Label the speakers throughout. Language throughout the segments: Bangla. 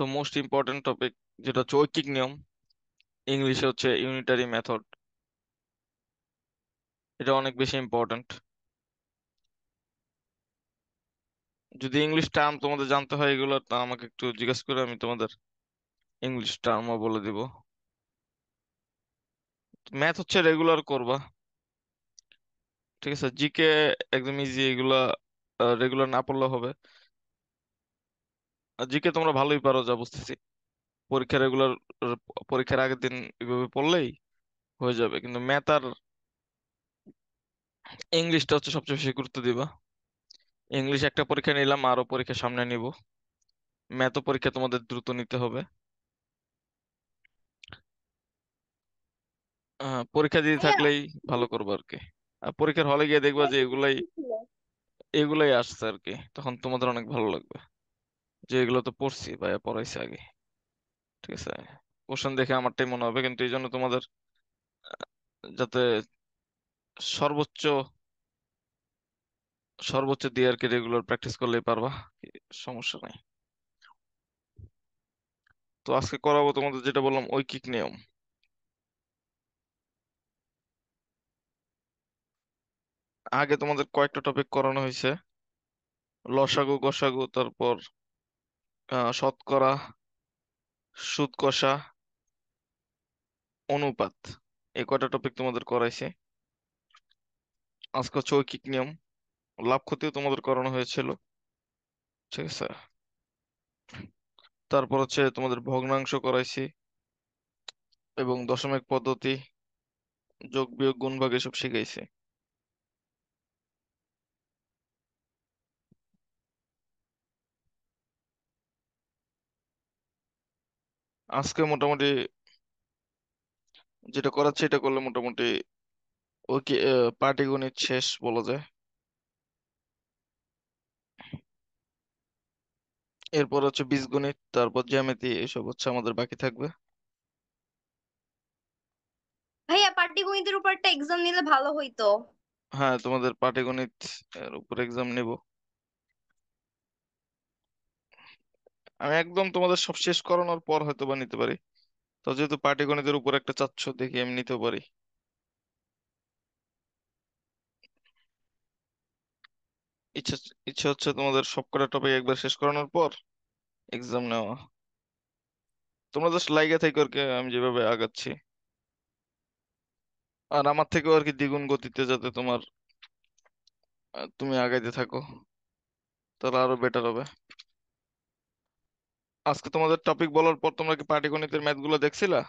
Speaker 1: তো মোস্ট ইম্পর্টেন্ট টপিক যেটা হচ্ছে ঐকিক নিয়ম ইংলিশে হচ্ছে ইউনিটারি মেথড এটা অনেক বেশি ইম্পর্টেন্ট যদি ইংলিশ টার্ম তোমাদের জানতে হয় এগুলো তা আমাকে একটু জিজ্ঞেস করে আমি তোমাদের ইংলিশ টার্মও বলে দিব ম্যাথ হচ্ছে রেগুলার করবা ঠিক আছে জিকে একদম ইজি এগুলা রেগুলার না পড়লে হবে জিকে তোমরা ভালোই পারো যা বুঝতেছি পরীক্ষা রেগুলার পরীক্ষার আগের দিন এভাবে পড়লেই হয়ে যাবে কিন্তু ম্যাথ আর ইংলিশটা হচ্ছে সবচেয়ে বেশি গুরুত্ব দিবা ইংলিশ একটা পরীক্ষা নিলাম আরো পরীক্ষা সামনে নিব ম্যাথ পরীক্ষা তোমাদের দ্রুত নিতে হবে পরীক্ষা দিতে থাকলেই ভালো করবো আর কি আর পরীক্ষার হলে গিয়ে দেখবা যে এগুলাই এগুলাই আসছে আর কি তখন তোমাদের অনেক ভালো লাগবে যেগুলো তো পড়ছি ভাইয়া পড়াইছে আগে ঠিক আছে কোশ্চেন দেখে আমারটাই মনে হবে কিন্তু এই জন্য তোমাদের যাতে সর্বোচ্চ সর্বোচ্চ দিয়ে আর কি রেগুলার প্র্যাকটিস করলেই পারবা সমস্যা নাই তো আজকে করাবো তোমাদের যেটা বললাম ঐকিক নিয়ম আগে তোমাদের কয়েকটা টপিক করানো হয়েছে লসাগু গসাগু তারপর শতকরা সুদ কষা অনুপাত এই কয়টা টপিক তোমাদের করাইছে আজকে চৌকিক নিয়ম লাভ ক্ষতিও তোমাদের করানো হয়েছিল ঠিক আছে তারপর হচ্ছে তোমাদের ভগ্নাংশ করাইছি এবং দশমিক পদ্ধতি যোগ বিয়োগ গুণ ভাগ এসব শিখাইছে আজকে মোটামুটি যেটা করাচ্ছে সেটা করলে মোটামুটি ওকে পাটিগণিত শেষ বলা যায় এরপর হচ্ছে বীজগণিত তারপর জ্যামিতি এসব হচ্ছে আমাদের বাকি থাকবে ভাইয়া পাটিগণিতের উপর একটা এক্সাম নিলে ভালো হইতো হ্যাঁ তোমাদের পাটিগণিত এর উপর এক্সাম নেবো আমি একদম তোমাদের সব শেষ করানোর পর হয়তো বা নিতে পারি তো যেহেতু পাটিগণিতের উপর একটা চাচ্ছ দেখি আমি নিতে পারি ইচ্ছা ইচ্ছা হচ্ছে তোমাদের সবকটা টপিক একবার শেষ করানোর পর এক্সাম নেওয়া তোমরা জাস্ট লাইগা থেকে আর আমি যেভাবে আগাচ্ছি আর আমার থেকেও আর কি দ্বিগুণ গতিতে যাতে তোমার তুমি আগাইতে থাকো তাহলে আরো বেটার হবে আজকে তোমাদের টপিক বলার পর তোমরা কি পাটিগণিতের ম্যাথগুলো দেখছিলা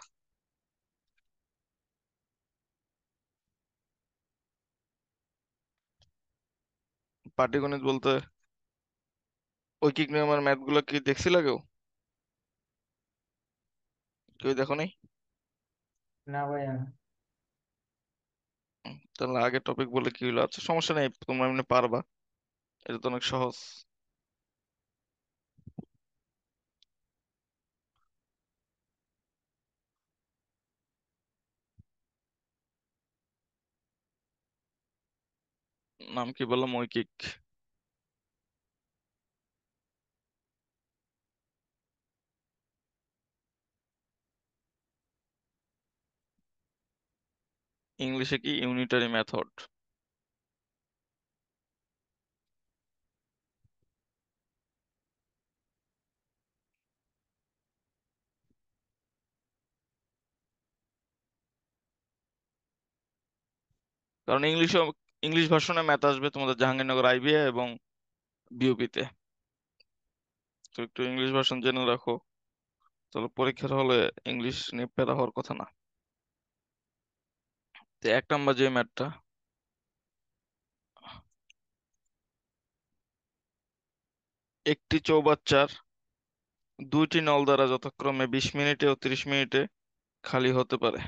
Speaker 1: পাটিগণিত বলতে ঐকিক নিয়মের কি দেখছিলা কেউ কেউ দেখো নাই না ভাইয়া তাহলে আগে টপিক বলে কি হলো আচ্ছা সমস্যা নেই তোমরা এমনি পারবা এটা তো অনেক সহজ নাম কি বললাম মৌখিক ইংলিশে কি ইউনিটারি মেথড কারণ ইংলিশে ইংলিশ ভার্সনে ম্যাথ আসবে তোমাদের জাহাঙ্গীরনগর আইবিএ এবং বিওপিতে তো একটু ইংলিশ ভার্সন জেনে রাখো তাহলে পরীক্ষার হলে ইংলিশ নিয়ে প্যারা হওয়ার কথা না তো এক নম্বর যে ম্যাথটা একটি চৌবাচ্চার দুইটি নল দ্বারা যথাক্রমে বিশ মিনিটে ও ত্রিশ মিনিটে খালি হতে পারে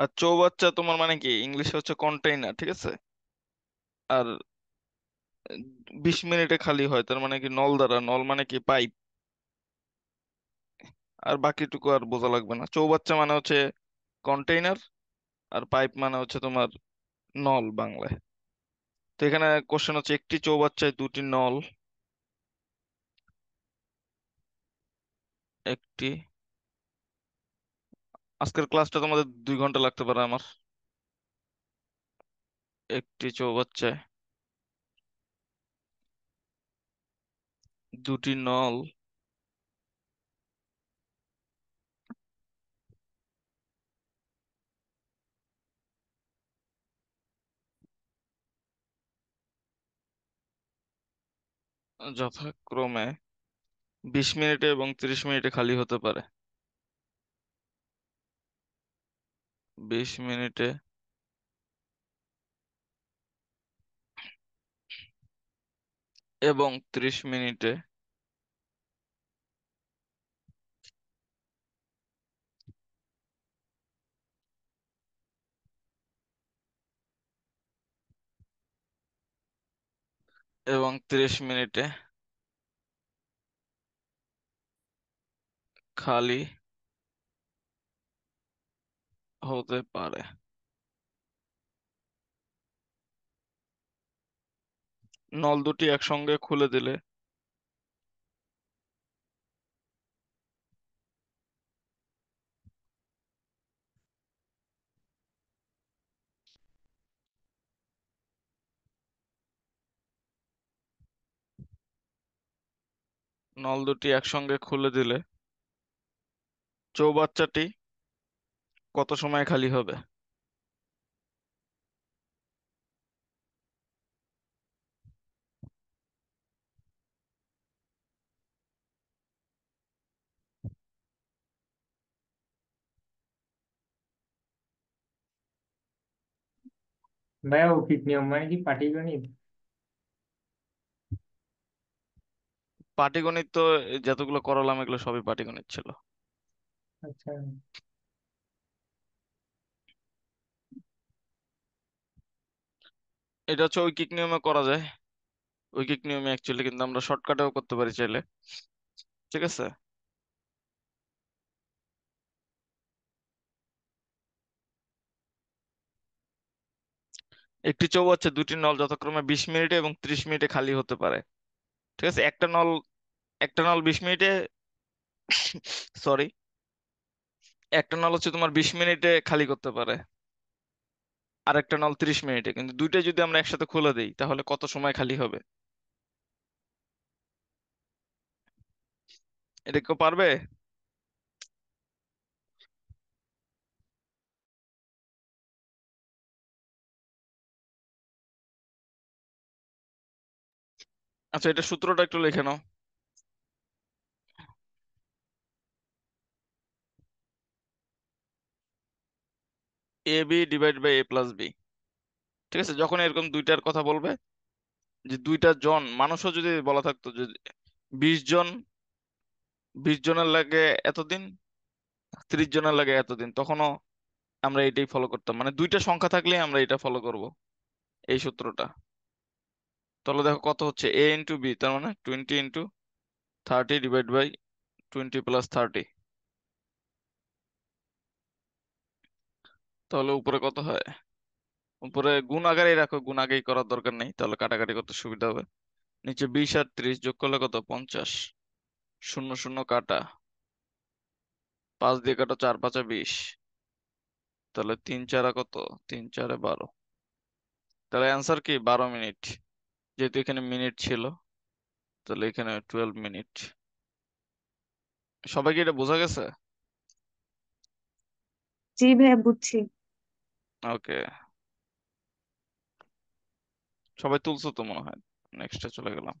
Speaker 1: আর চৌবাচ্চা তোমার মানে কি ইংলিশে হচ্ছে কন্টেইনার ঠিক আছে আর বিশ মিনিটে খালি হয় তার মানে কি নল দ্বারা নল মানে কি পাইপ আর বাকিটুকু আর বোঝা লাগবে না চৌবাচ্চা মানে হচ্ছে কন্টেইনার আর পাইপ মানে হচ্ছে তোমার নল বাংলায় তো এখানে কোশ্চেন হচ্ছে একটি চৌবাচ্চায় দুটি নল একটি আজকের ক্লাসটা তোমাদের দুই ঘন্টা লাগতে পারে আমার একটি চৌবাচ্চায় দুটি নল যথাক্রমে বিশ মিনিটে এবং ত্রিশ মিনিটে খালি হতে পারে বিশ মিনিটে এবং ত্রিশ মিনিটে এবং ত্রিশ মিনিটে খালি হতে পারে নল দুটি একসঙ্গে খুলে দিলে নল দুটি একসঙ্গে খুলে দিলে চৌবাচ্চাটি কত সময় খালি হবে भैया वो कितनी পাটিগণিত তো যতগুলো করালাম এগুলো সবই পাটিগণিত ছিল আচ্ছা এটা হচ্ছে উইকিক নিয়মে করা যায় উইকিক নিয়মে অ্যাকচুয়ালি কিন্তু আমরা শর্টকাটেও করতে পারি চাইলে ঠিক আছে একটি চৌ হচ্ছে দুটি নল যথাক্রমে বিশ মিনিটে এবং ত্রিশ মিনিটে খালি হতে পারে ঠিক আছে একটা নল একটা নল বিশ মিনিটে সরি একটা নল হচ্ছে তোমার বিশ মিনিটে খালি করতে পারে আর একটা নল তিরিশ মিনিটে কিন্তু দুইটা যদি আমরা একসাথে খুলে দিই তাহলে কত সময় খালি হবে এটা কেউ পারবে আচ্ছা এটা সূত্রটা একটু লিখে নাও A B divide by A plus B ঠিক আছে যখন এরকম দুইটার কথা বলবে যে দুইটা জন মানুষও যদি বলা থাকতো যে বিশ জন বিশ জনের লাগে এতদিন ত্রিশ জনের লাগে এতদিন তখনও আমরা এটাই ফলো করতাম মানে দুইটা সংখ্যা থাকলে আমরা এটা ফলো করব এই সূত্রটা তাহলে দেখো কত হচ্ছে এ ইন্টু বি তার মানে twenty into thirty divide by twenty plus thirty তাহলে উপরে কত হয় উপরে গুণ আগারেই রাখো গুণ আগেই করার দরকার নেই তাহলে কাটাকাটি করতে সুবিধা হবে নিচে বিশ আর ত্রিশ যোগ করলে কত পঞ্চাশ শূন্য শূন্য কাটা পাঁচ দিয়ে কাটা চার পাঁচা বিশ তাহলে তিন চারা কত তিন চারে বারো তাহলে অ্যান্সার কি বারো মিনিট যেহেতু এখানে মিনিট ছিল তাহলে এখানে টুয়েলভ মিনিট সবাই কি এটা বোঝা গেছে জি ভাইয়া বুঝছি ওকে সবাই তুলছো তো মনে হয় নেক্সটে চলে গেলাম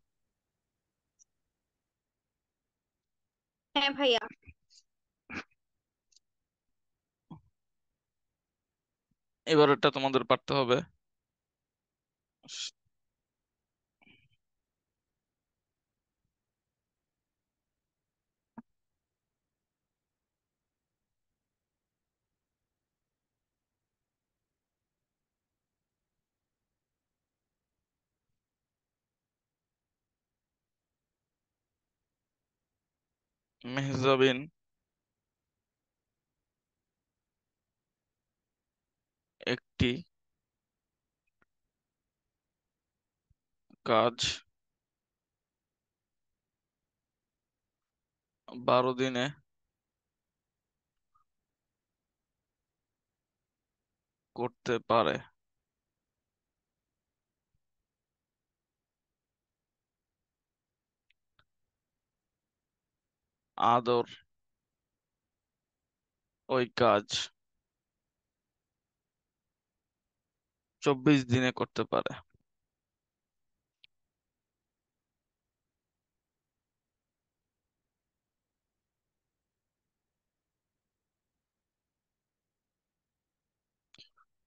Speaker 1: হ্যাঁ ভাইয়া এবার এটা তোমাদের পারতে হবে মেহজাবিন একটি কাজ বারো দিনে করতে পারে আদর ওই কাজ চব্বিশ দিনে করতে পারে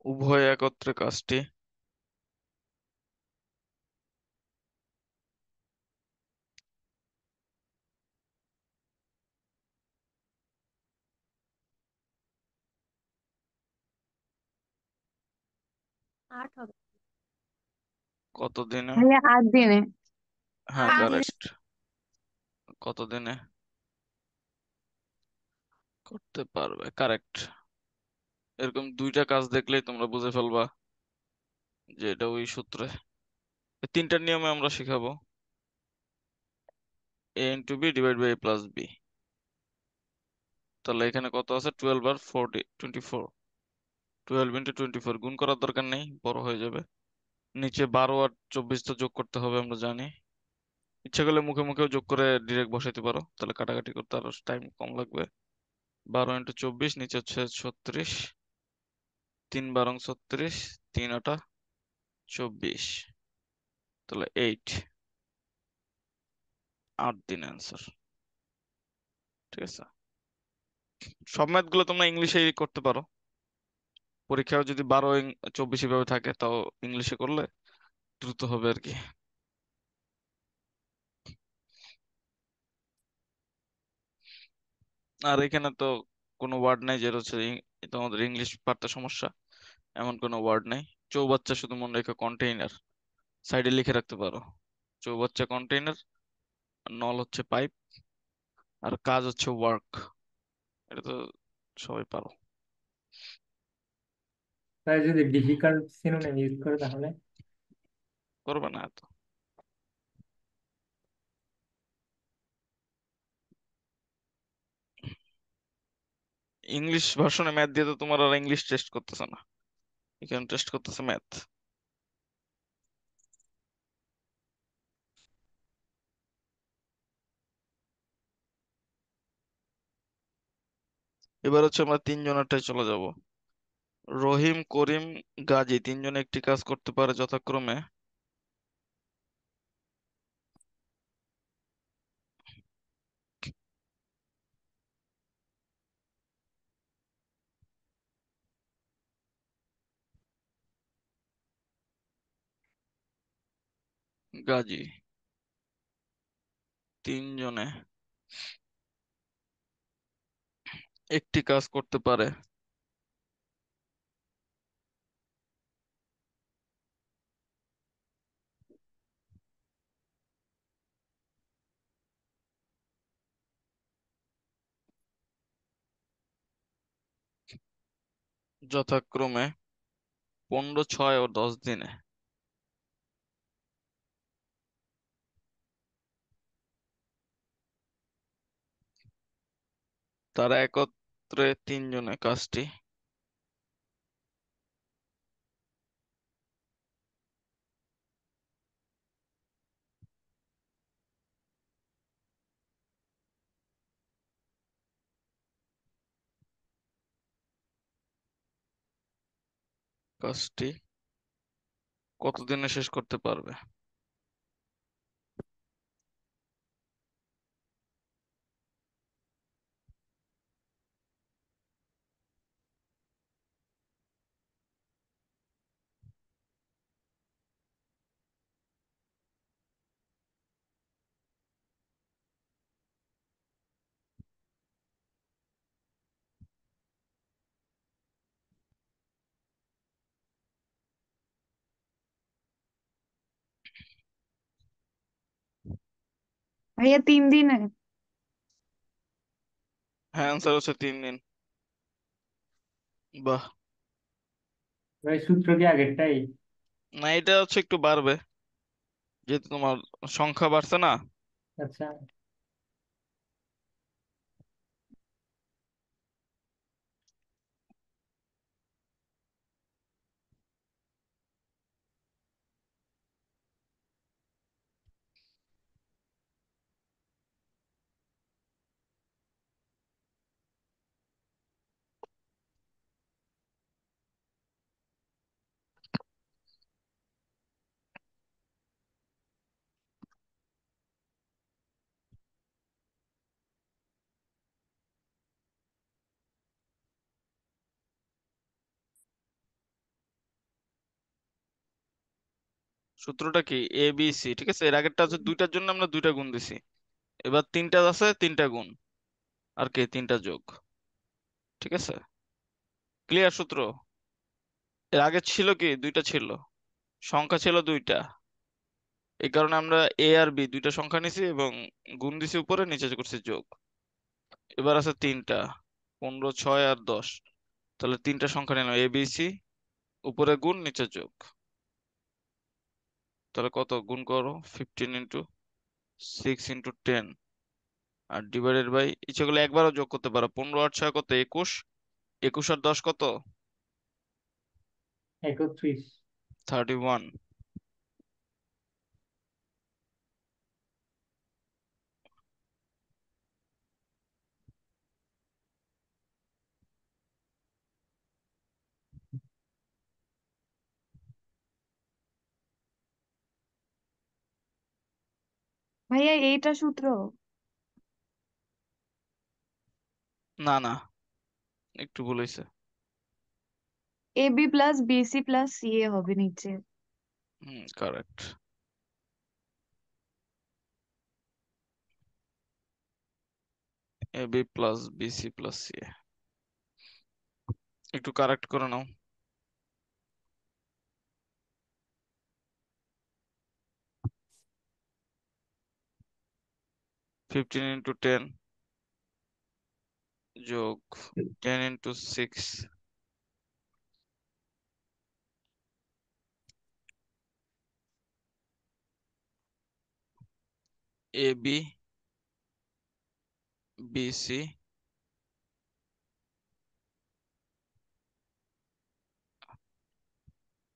Speaker 1: উভয় একত্রে কাজটি কতদিনে ভাইয়া মানে আট দিনে হ্যাঁ কারেক্ট কতদিনে করতে পারবে কারেক্ট এরকম দুইটা কাজ দেখলেই তোমরা বুঝে ফেলবা যে এটা ওই সূত্রে তিনটার নিয়মে আমরা শিখাবো A into B divide by A plus B তাহলে এখানে কত আছে টুয়েলভ আর forty twenty four twelve into twenty four গুণ করার দরকার নেই বড় হয়ে যাবে নিচে বারো আর চব্বিশ তো যোগ করতে হবে আমরা জানি ইচ্ছে করলে মুখে মুখেও যোগ করে ডিরেক্ট বসাইতে পারো তাহলে কাটাকাটি করতে আরো টাইম কম লাগবে বারো ইন্টু চব্বিশ নিচে হচ্ছে ছত্রিশ তিন বারং ছত্রিশ তিন আটা চব্বিশ তাহলে এইট আট দিন অ্যান্সার ঠিক আছে সব ম্যাথগুলো তোমরা ইংলিশেই করতে পারো পরীক্ষাও যদি বারো চব্বিশ এভাবে থাকে তাও ইংলিশে করলে দ্রুত হবে আর কি আর এখানে তো কোনো ওয়ার্ড নাই যেটা হচ্ছে তোমাদের ইংলিশ পারতে সমস্যা এমন কোনো ওয়ার্ড নাই চৌবাচ্চা শুধু মনে রেখো কন্টেইনার সাইডে লিখে রাখতে পারো চৌবাচ্চা কন্টেইনার নল হচ্ছে পাইপ আর কাজ হচ্ছে ওয়ার্ক এটা তো সবাই পারো তাই যদি ডিফিকাল্ট সিনোনিম ইউজ করে তাহলে করবে না তো ইংলিশ ভার্সনে ম্যাথ দিয়ে তো তোমার আর ইংলিশ টেস্ট করতেছে না এখানে টেস্ট করতেছে ম্যাথ এবার হচ্ছে আমরা তিনজনেরটাই চলে যাব রহিম করিম গাজী তিনজন একটি কাজ করতে পারে যথাক্রমে গাজী তিনজনে একটি কাজ করতে পারে যথাক্রমে পনেরো ছয় ও দশ দিনে তারা একত্রে তিনজনে কাজটি কাজটি কতদিনে শেষ করতে পারবে ভাইয়া তিন দিনে হ্যাঁ অ্যান্সার হচ্ছে তিন দিন বাহ ভাই সূত্র কি আগেরটাই না এটা হচ্ছে একটু বাড়বে যেহেতু তোমার সংখ্যা বাড়ছে না আচ্ছা সূত্রটা কি এ বি সি ঠিক আছে এর আগেরটা আছে দুইটার জন্য আমরা দুইটা গুণ দিছি এবার তিনটা আছে তিনটা গুণ আর কে তিনটা যোগ ঠিক আছে ক্লিয়ার সূত্র এর আগে ছিল কি দুইটা ছিল সংখ্যা ছিল দুইটা এই কারণে আমরা এ আর বি দুইটা সংখ্যা নিছি এবং গুণ দিছি উপরে নিচে করছি যোগ এবার আছে তিনটা পনেরো ছয় আর দশ তাহলে তিনটা সংখ্যা নিলাম এ বি সি উপরে গুণ নিচে যোগ তাহলে কত গুণ করো fifteen into six into ten আর ডিভাইডেড বাই ইচ্ছাগুলো একবারও যোগ করতে পারো পনেরো আট ছয় কত একুশ একুশ আর দশ কত একত্রিশ থার্টি ওয়ান ভাইয়া এইটা সূত্র না না একটু বলেছে A B plus BC plus C A হবে নিচে হুম correct A B plus BC plus C A একটু কারেক্ট করে নাও ফিফটিন ইন্টু টেন যোগ ten into six AB BC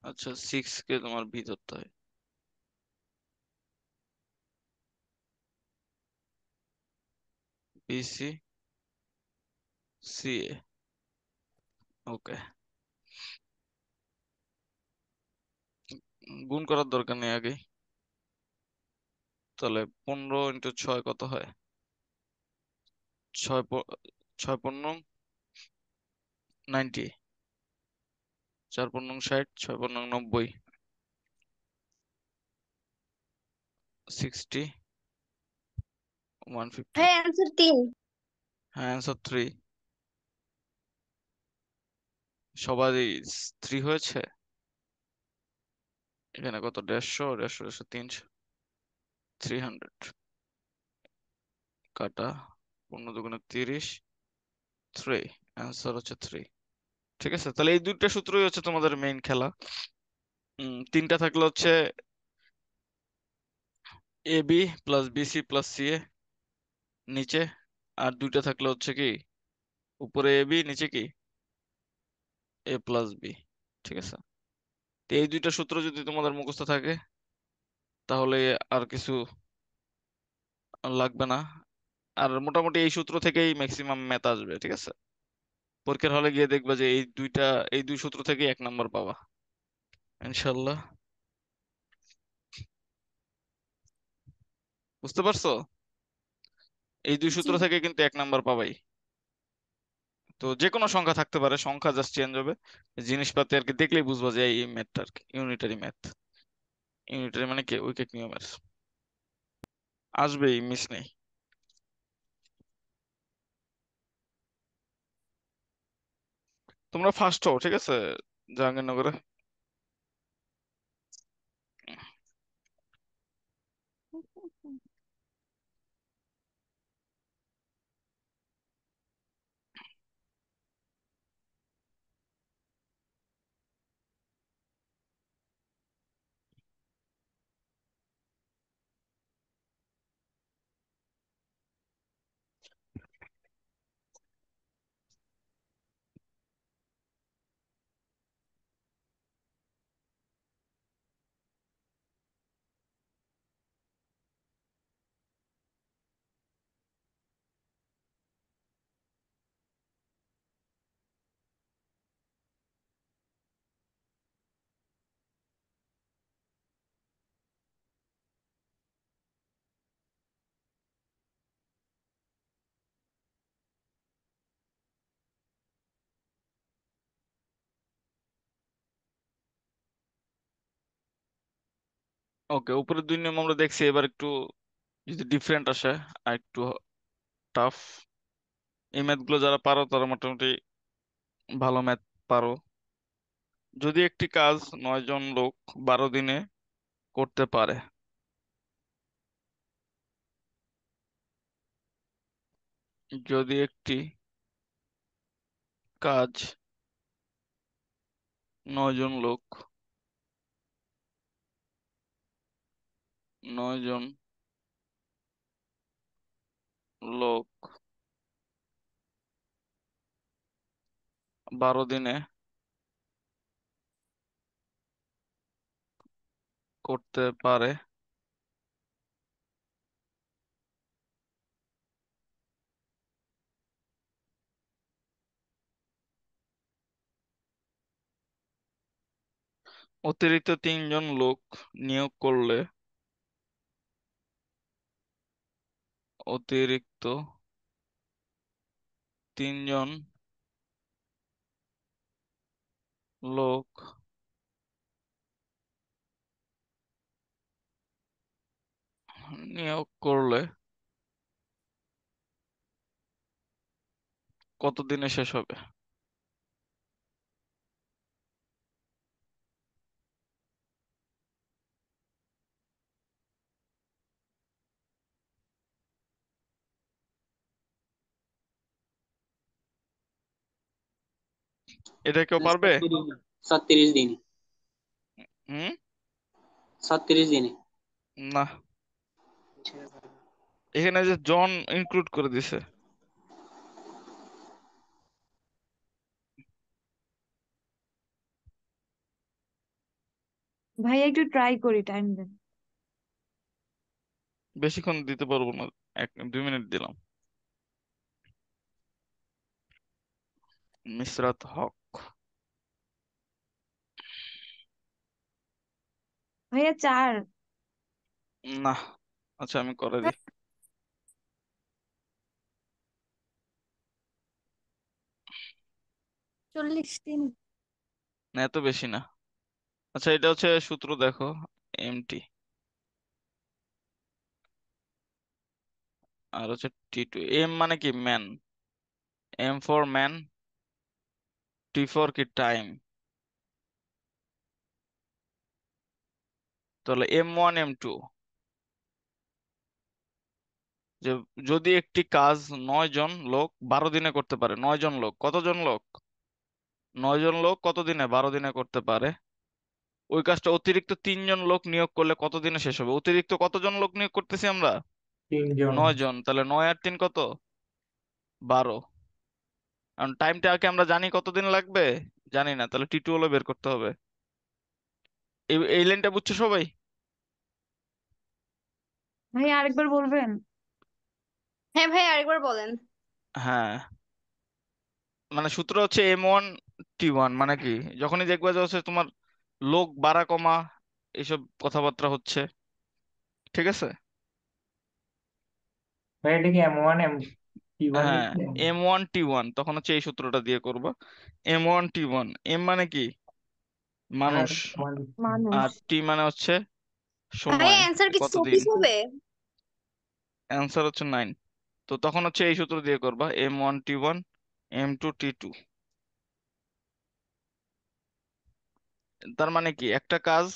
Speaker 1: আচ্ছা সিক্স কে তোমার ভি ধরতে হয় বিসি সিএ ওকে গুণ করার দরকার নেই আগে তাহলে পনেরো ইন্টু ছয় কত হয় ছয় ছয় পণ্য নাইনটি চার পণ্য ষাট ছয় পণ্য নব্বই সিক্সটি 150 হ্যাঁ आंसर 3 হ্যাঁ হয়েছে এখানে কত 150 150 150 300 300 কাটা 15 দুগুণে 30 3 आंसर হচ্ছে থ্রি ঠিক আছে তাহলে এই দুইটা সূত্রই হচ্ছে তোমাদের মেইন খেলা তিনটা থাকলে হচ্ছে A B plus BC plus C A নিচে আর দুইটা থাকলে হচ্ছে কি উপরে এ বি নিচে কি এ প্লাস বি ঠিক আছে তো এই দুইটা সূত্র যদি তোমাদের মুখস্থ থাকে তাহলে আর কিছু লাগবে না আর মোটামুটি এই সূত্র থেকেই ম্যাক্সিমাম ম্যাথ আসবে ঠিক আছে পরীক্ষার হলে গিয়ে দেখবা যে এই দুইটা এই দুই সূত্র থেকেই এক নাম্বার পাবা ইনশাল্লাহ বুঝতে পারছো এই দুই সূত্র থেকে কিন্তু এক নাম্বার পাবাই তো যে কোনো সংখ্যা থাকতে পারে সংখ্যা জাস্ট চেঞ্জ হবে জিনিসপাতি আর কি দেখলেই বুঝবো যে এই ম্যাথটা আর কি ইউনিটারি ম্যাথ ইউনিটারি মানে কি উইকেট নিয়মের আসবেই মিস নেই তোমরা ফার্স্ট হও ঠিক আছে জাহাঙ্গীরনগরে ওকে উপরের দুই নিয়ম আমরা দেখছি এবার একটু যদি ডিফারেন্ট আসে আর একটু টাফ এই ম্যাথগুলো যারা পারো তারা মোটামুটি ভালো ম্যাথ পারো যদি একটি কাজ নয় জন লোক বারো দিনে করতে পারে যদি একটি কাজ নয় জন লোক নয় জন লোক বারো দিনে করতে পারে অতিরিক্ত তিনজন লোক নিয়োগ করলে অতিরিক্ত তিনজন লোক নিয়োগ করলে কতদিনে শেষ হবে এটা কেউ পারবে ছত্রিশ দিন হুম ছত্রিশ দিনে না এখানে যে জন ইনক্লুড করে দিছে ভাই একটু ট্রাই করি টাইম দেন বেশিক্ষণ দিতে পারবো না এক দুই মিনিট দিলাম মিশ্রাত হক ভাইয়া চার না আচ্ছা আমি করে দিই চল্লিশ না এত বেশি না আচ্ছা এটা হচ্ছে সূত্র দেখো এমটি আর হচ্ছে টি টু এম মানে কি man M for man T for কি টাইম তাহলে এম ওয়ান এম টু যে যদি একটি কাজ নয় জন লোক বারো দিনে করতে পারে নয় জন লোক কতজন লোক নয় জন লোক কত দিনে বারো দিনে করতে পারে ওই কাজটা অতিরিক্ত তিনজন লোক নিয়োগ করলে কত দিনে শেষ হবে অতিরিক্ত কতজন লোক নিয়োগ করতেছি আমরা নয় জন তাহলে নয় আর তিন কত বারো কারণ টাইমটা আগে আমরা জানি কতদিন লাগবে জানি না তাহলে টি টু হলো বের করতে হবে এই লাইনটা বুঝছো সবাই ভাই আরেকবার বলবেন হ্যাঁ ভাই আরেকবার বলেন হ্যাঁ মানে সূত্র হচ্ছে এম ওয়ান টি ওয়ান মানে কি যখনই দেখবে যে হচ্ছে তোমার লোক বাড়া কমা এসব কথাবার্তা হচ্ছে ঠিক আছে ভাই এটা কি M one M T one হ্যাঁ এম ওয়ান টি ওয়ান তখন হচ্ছে এই সূত্রটা দিয়ে করবো M one T one M মানে কি হ্যাঁ, মানুষ আর টি মানে হচ্ছে তো তখন হচ্ছে এই সূত্র দিয়ে করবা M one T one M two T two তার মানে কি একটা কাজ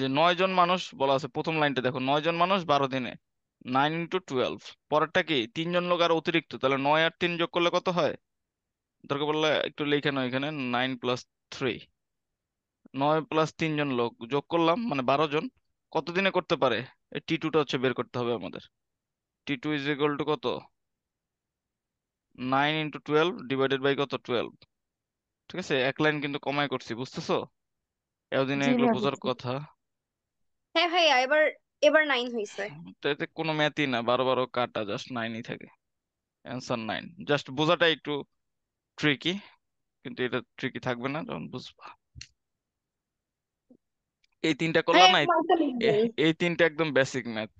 Speaker 1: যে নয় জন মানুষ বলা আছে প্রথম লাইনটা দেখো নয় জন মানুষ বারো দিনে নাইন ইন্টু টুয়েলভ পরেরটা কি তিনজন লোক আর অতিরিক্ত তাহলে নয় আর তিন যোগ করলে কত হয় দরকার বললে একটু লেখে নয় এখানে নাইন প্লাস থ্রি নয় প্লাস তিনজন লোক যোগ করলাম মানে বারো জন কতদিনে করতে পারে এই টি টুটা হচ্ছে বের করতে হবে আমাদের T two is equal to কত nine into twelve divided by কত টুয়েলভ ঠিক আছে এক লাইন কিন্তু কমাই করছি বুঝতেছো এতদিনে এগুলো বোঝার কথা হ্যাঁ ভাইয়া এবার এবার নাইন হয়েছে এতে কোনো ম্যাথই না বারো বারো কাটা জাস্ট নাইনই থাকে অ্যান্সার নাইন জাস্ট বোঝাটা একটু ট্রিকি কিন্তু এটা ট্রিকি থাকবে না যখন বুঝবা এই তিনটা করলাম না হ্যাঁ, এই তিনটা একদম বেসিক ম্যাথ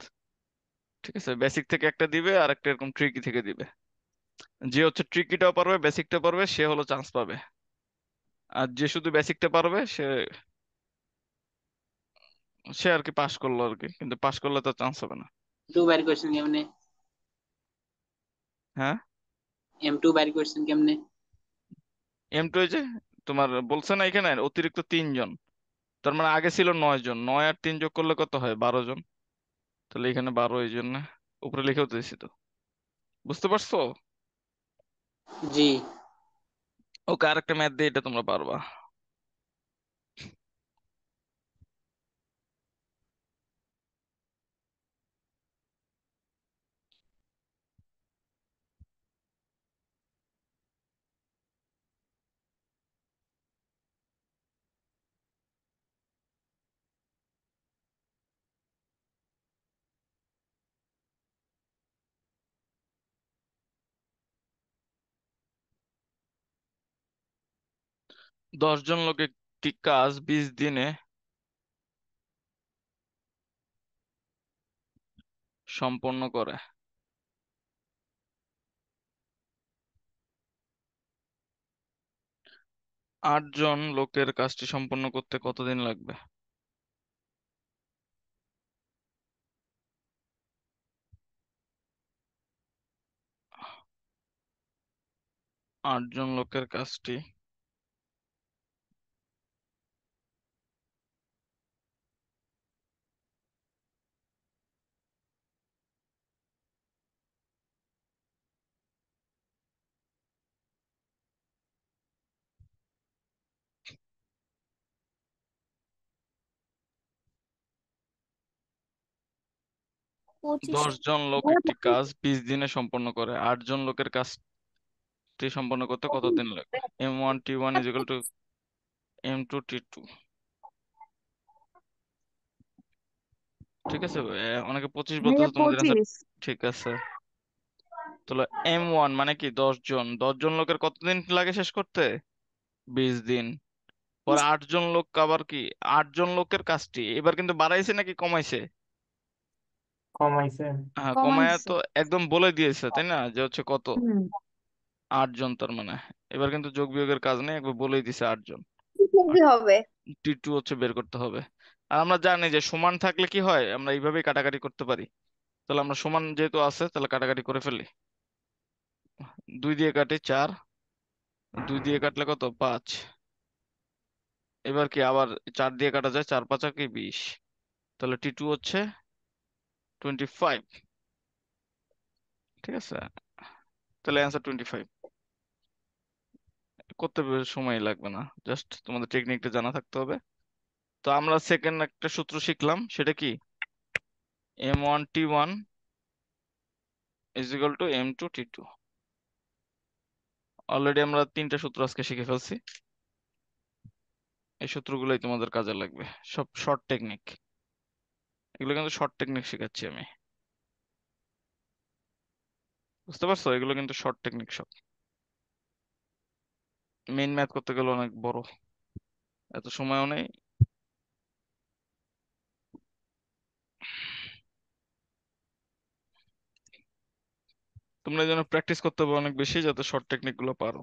Speaker 1: ঠিক আছে বেসিক থেকে একটা দিবে আর একটা এরকম ট্রিকি থেকে দিবে যে হচ্ছে ট্রিকিটাও পারবে বেসিকটা পারবে সে হলো চান্স পাবে আর যে শুধু বেসিকটা পারবে সে সে আর কি পাস করলো আর কি কিন্তু পাস করলে তো চান্স হবে না দুবার কোশ্চেন কেমনে হ্যাঁ এম টু এই কোশ্চেন কেমনে এম টু যে তোমার বলছে না এখানে অতিরিক্ত তিনজন তার মানে আগে ছিল নয় জন নয় আর তিন যোগ করলে কত হয় বারো জন তাহলে এখানে বারো এই জন্য উপরে লিখেও দিয়েছি তো বুঝতে পারছো জি ওকে আরেকটা ম্যাথ দিয়ে এটা তোমরা পারবা দশজন লোক একটি কাজ বিশ দিনে সম্পন্ন করে আটজন লোকের কাজটি সম্পন্ন করতে কতদিন লাগবে আটজন লোকের কাজটি দশ জন লোক হ্যাঁ, একটি কাজ বিশ দিনে সম্পন্ন করে আট জন লোকের কাজটি সম্পন্ন করতে কত দিন লাগে M one T one is equal to M two T two ঠিক আছে অনেকে পঁচিশ বলতে হ্যাঁ, তোমাদের ঠিক আছে তাহলে এম ওয়ান মানে কি দশ জন দশ জন লোকের কতদিন লাগে শেষ করতে বিশ দিন পরে আট জন লোক আবার কি আট জন লোকের কাজটি এবার কিন্তু বাড়াইছে নাকি কমাইছে কমাইছে হ্যাঁ কমায়া কমাইছে তো একদম বলে দিয়েছে তাই না যে হচ্ছে কত হুম আট জন তার মানে এবার কিন্তু যোগ বিয়োগের কাজ নেই একবার বলেই দিছে আট জন কি হবে টি টু হচ্ছে বের করতে হবে আর আমরা জানি যে সমান থাকলে কি হয় আমরা এইভাবেই কাটাকাটি করতে পারি তাহলে আমরা সমান যেহেতু আছে তাহলে কাটাকাটি করে ফেলি দুই দিয়ে কাটি চার দুই দিয়ে কাটলে কত পাঁচ এবার কি আবার চার দিয়ে কাটা যায় চার পাঁচা কি বিশ তাহলে টি টু হচ্ছে টোয়েন্টি ফাইভ ঠিক আছে তাহলে অ্যান্সার টোয়েন্টি ফাইভ করতে সময় লাগবে না জাস্ট তোমাদের টেকনিকটা জানা থাকতে হবে তো আমরা সেকেন্ড একটা সূত্র শিখলাম সেটা কি M one T one is equal to M two T two already আমরা তিনটা সূত্র আজকে শিখে ফেলছি এই সূত্রগুলোই তোমাদের কাজে লাগবে সব শর্ট টেকনিক এগুলো কিন্তু শর্ট টেকনিক শেখাচ্ছি আমি বুঝতে পারছো এগুলো কিন্তু শর্ট টেকনিক সব মেইন ম্যাথ করতে গেলে অনেক বড় এত সময়ও নেই তোমরা যেন প্র্যাকটিস করতে হবে অনেক বেশি যাতে শর্ট টেকনিক গুলো পারো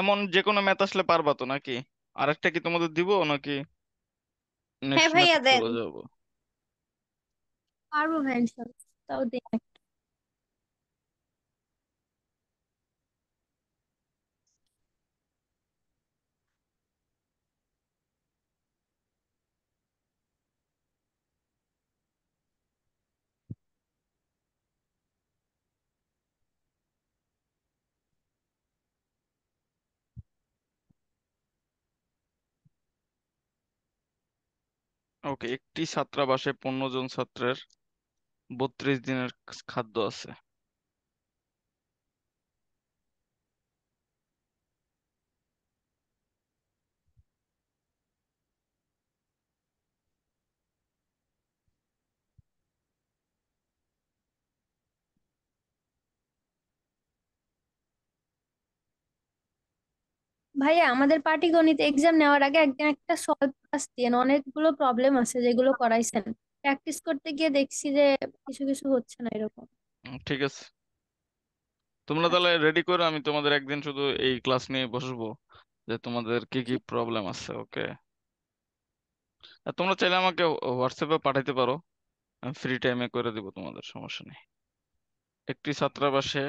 Speaker 1: এমন যে কোনো ম্যাথ আসলে পারবা তো নাকি আরেকটা কি তোমাদের দিব নাকি হ্যাঁ নেক্সট ভাইয়া দেন চলে যাবো পারবো ভাই তাও দেন ওকে একটি ছাত্রাবাসে পনেরো জন ছাত্রের বত্রিশ দিনের খাদ্য আছে ভাইয়া আমাদের পাটিগণিত এক্সাম নেওয়ার আগে একদিন একটা সলভ ক্লাস দিয়ে অনেকগুলো প্রবলেম আছে যেগুলো করাইছেন প্র্যাকটিস করতে গিয়ে দেখছি যে কিছু কিছু হচ্ছে না এরকম ঠিক আছে তোমরা তাহলে রেডি আচ্ছা। করো আমি তোমাদের একদিন শুধু এই ক্লাস নিয়ে বসবো যে তোমাদের কি কি প্রবলেম আছে ওকে তোমরা চাইলে আমাকে হোয়াটসঅ্যাপে পাঠাইতে পারো আমি ফ্রি টাইমে করে দিব তোমাদের সমস্যা নেই একটি ছাত্রাবাসে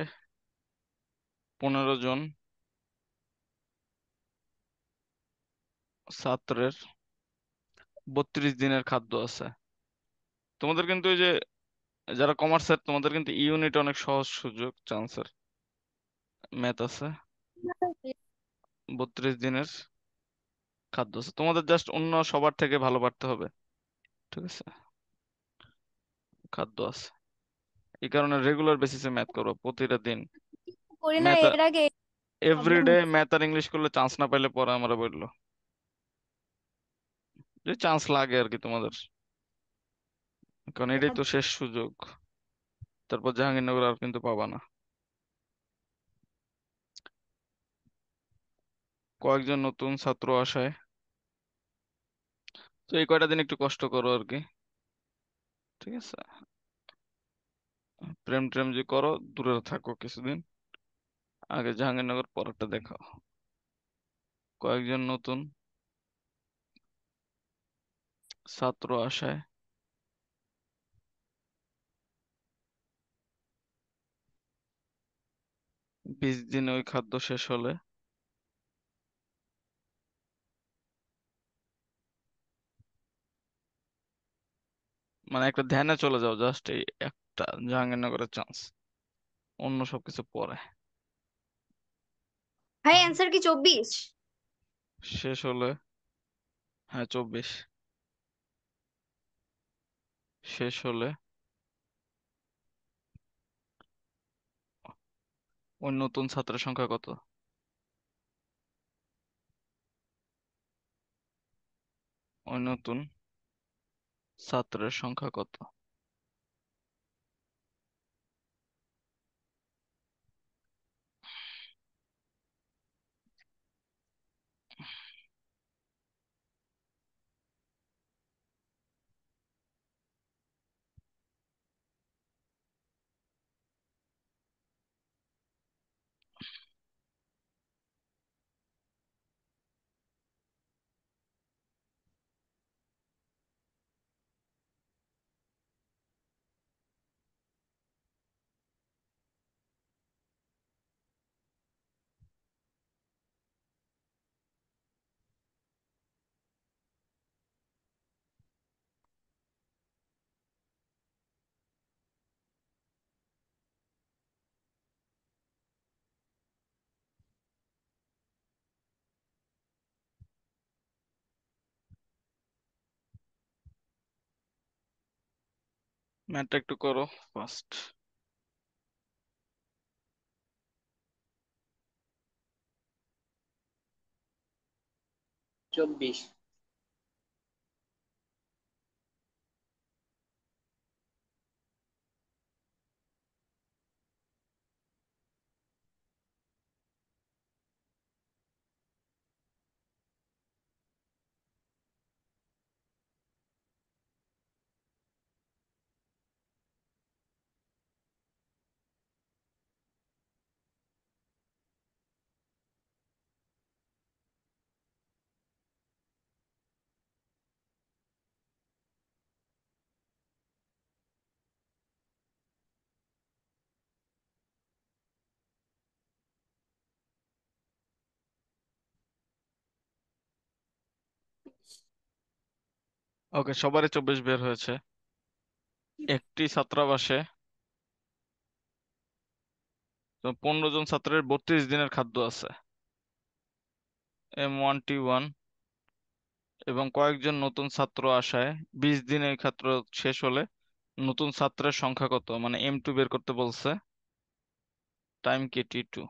Speaker 1: পনেরো জন ছাত্রের বত্রিশ দিনের খাদ্য আছে তোমাদের কিন্তু ওই যে যারা কমার্সের তোমাদের কিন্তু ইউনিট অনেক সহজ সুযোগ চান্সের ম্যাথ আছে বত্রিশ দিনের খাদ্য আছে তোমাদের জাস্ট অন্য সবার থেকে ভালো পারতে হবে ঠিক আছে খাদ্য আছে এই কারণে রেগুলার বেসিসে ম্যাথ করো প্রতিটা দিন করি এভরিডে ম্যাথ আর ইংলিশ করলে চান্স না পাইলে পরে আমরা বললো যে চান্স লাগে আর কি তোমাদের কারণ এটাই তো শেষ সুযোগ তারপর জাহাঙ্গীরনগর আর কিন্তু পাবা না কয়েকজন নতুন ছাত্র আসায় তো এই কয়টা দিন একটু কষ্ট করো আর কি ঠিক আছে প্রেম ট্রেম যে করো দূরে থাকো কিছুদিন আগে জাহাঙ্গীরনগর পরেরটা দেখাও কয়েকজন নতুন ছাত্র আশায় বিশ দিন ওই খাদ্য শেষ হলে মানে একটা ধ্যানে চলে যাও জাস্ট এই একটা জাহাঙ্গীরনগরের চান্স অন্য সবকিছু পরে ভাই অ্যান্সার কি চব্বিশ শেষ হলে হ্যাঁ চব্বিশ শেষ হলে ওই নতুন ছাত্রের সংখ্যা কত ওই নতুন ছাত্রের সংখ্যা কত ম্যাটটা একটু করো ফার্স্ট চব্বিশ ওকে সবারই চব্বিশ বের হয়েছে একটি ছাত্রাবাসে পনেরো জন ছাত্রের বত্রিশ দিনের খাদ্য আছে এম ওয়ান টি ওয়ান এবং কয়েকজন নতুন ছাত্র আসায় বিশ দিনে ছাত্র শেষ হলে নতুন ছাত্রের সংখ্যা কত মানে এম টু বের করতে বলছে টাইম কি টি টু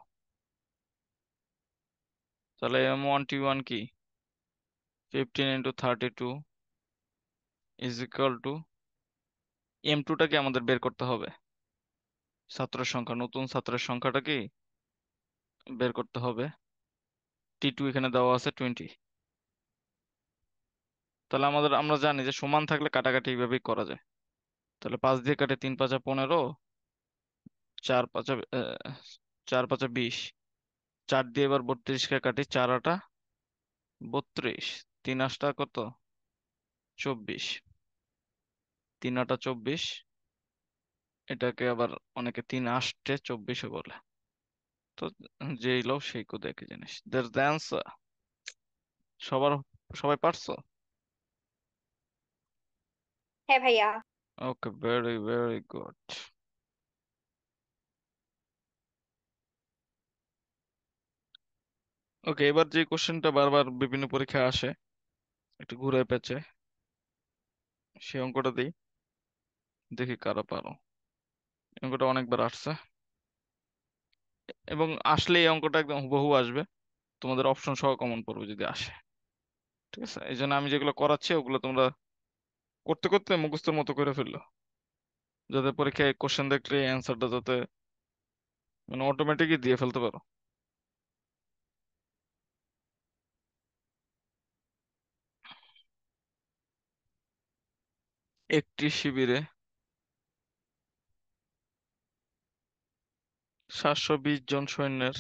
Speaker 1: তাহলে এম ওয়ান টি ওয়ান কি fifteen into thirty two is equal to M টুটাকে আমাদের বের করতে হবে ছাত্রের সংখ্যা নতুন ছাত্রের সংখ্যাটা কি বের করতে হবে টি টু এখানে দেওয়া আছে টোয়েন্টি তাহলে আমাদের আমরা জানি যে সমান থাকলে কাটাকাটি এইভাবেই করা যায় তাহলে পাঁচ দিয়ে কাটে তিন পাঁচা পনেরো চার পাঁচা চার পাঁচা বিশ চার দিয়ে এবার বত্রিশকে কাটি চার আটা বত্রিশ তিন আটটা কত চব্বিশ তিন আটা চব্বিশ এটাকে আবার অনেকে তিন আষ্টে চব্বিশে বলে তো যেই লোক সেই কুদে একই জিনিস দ্যাটস দ্য সবার সবাই পারছো হ্যাঁ ভাইয়া okay very very good okay এবার যে কোশ্চেনটা বারবার বিভিন্ন পরীক্ষায় আসে একটু ঘুরে পেঁচে সে অঙ্কটা দিই দেখি কারা পারো অঙ্কটা অনেকবার আসছে এবং আসলে এই অঙ্কটা একদম হুবহু আসবে তোমাদের অপশন সহ কমন পড়বে যদি আসে ঠিক আছে এই জন্য আমি যেগুলো করাচ্ছি ওগুলো তোমরা করতে করতে মুখস্থর মতো করে ফেললো যাতে পরীক্ষায় কোশ্চেন দেখলে অ্যান্সারটা যাতে মানে অটোমেটিকই দিয়ে ফেলতে পারো একটি শিবিরে সাতশো বিশ জন সৈন্যের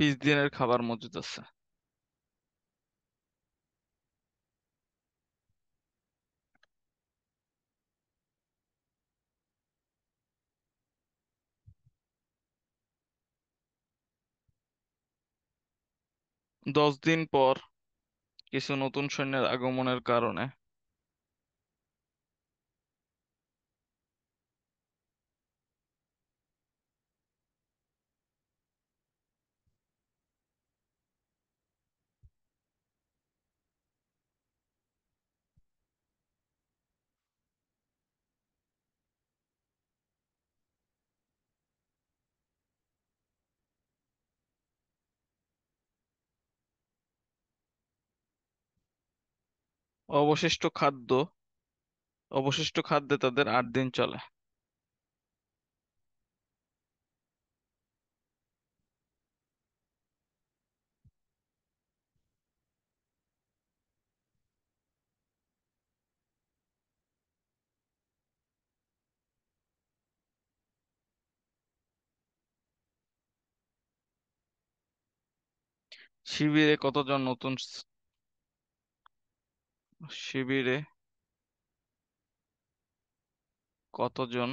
Speaker 1: বিশ দিনের খাবার মজুদ আছে দশ দিন পর কিছু নতুন সৈন্যের আগমনের কারণে অবশিষ্ট খাদ্য অবশিষ্ট খাদ্যে তাদের আট দিন চলে শিবিরে কতজন নতুন শিবিরে কতজন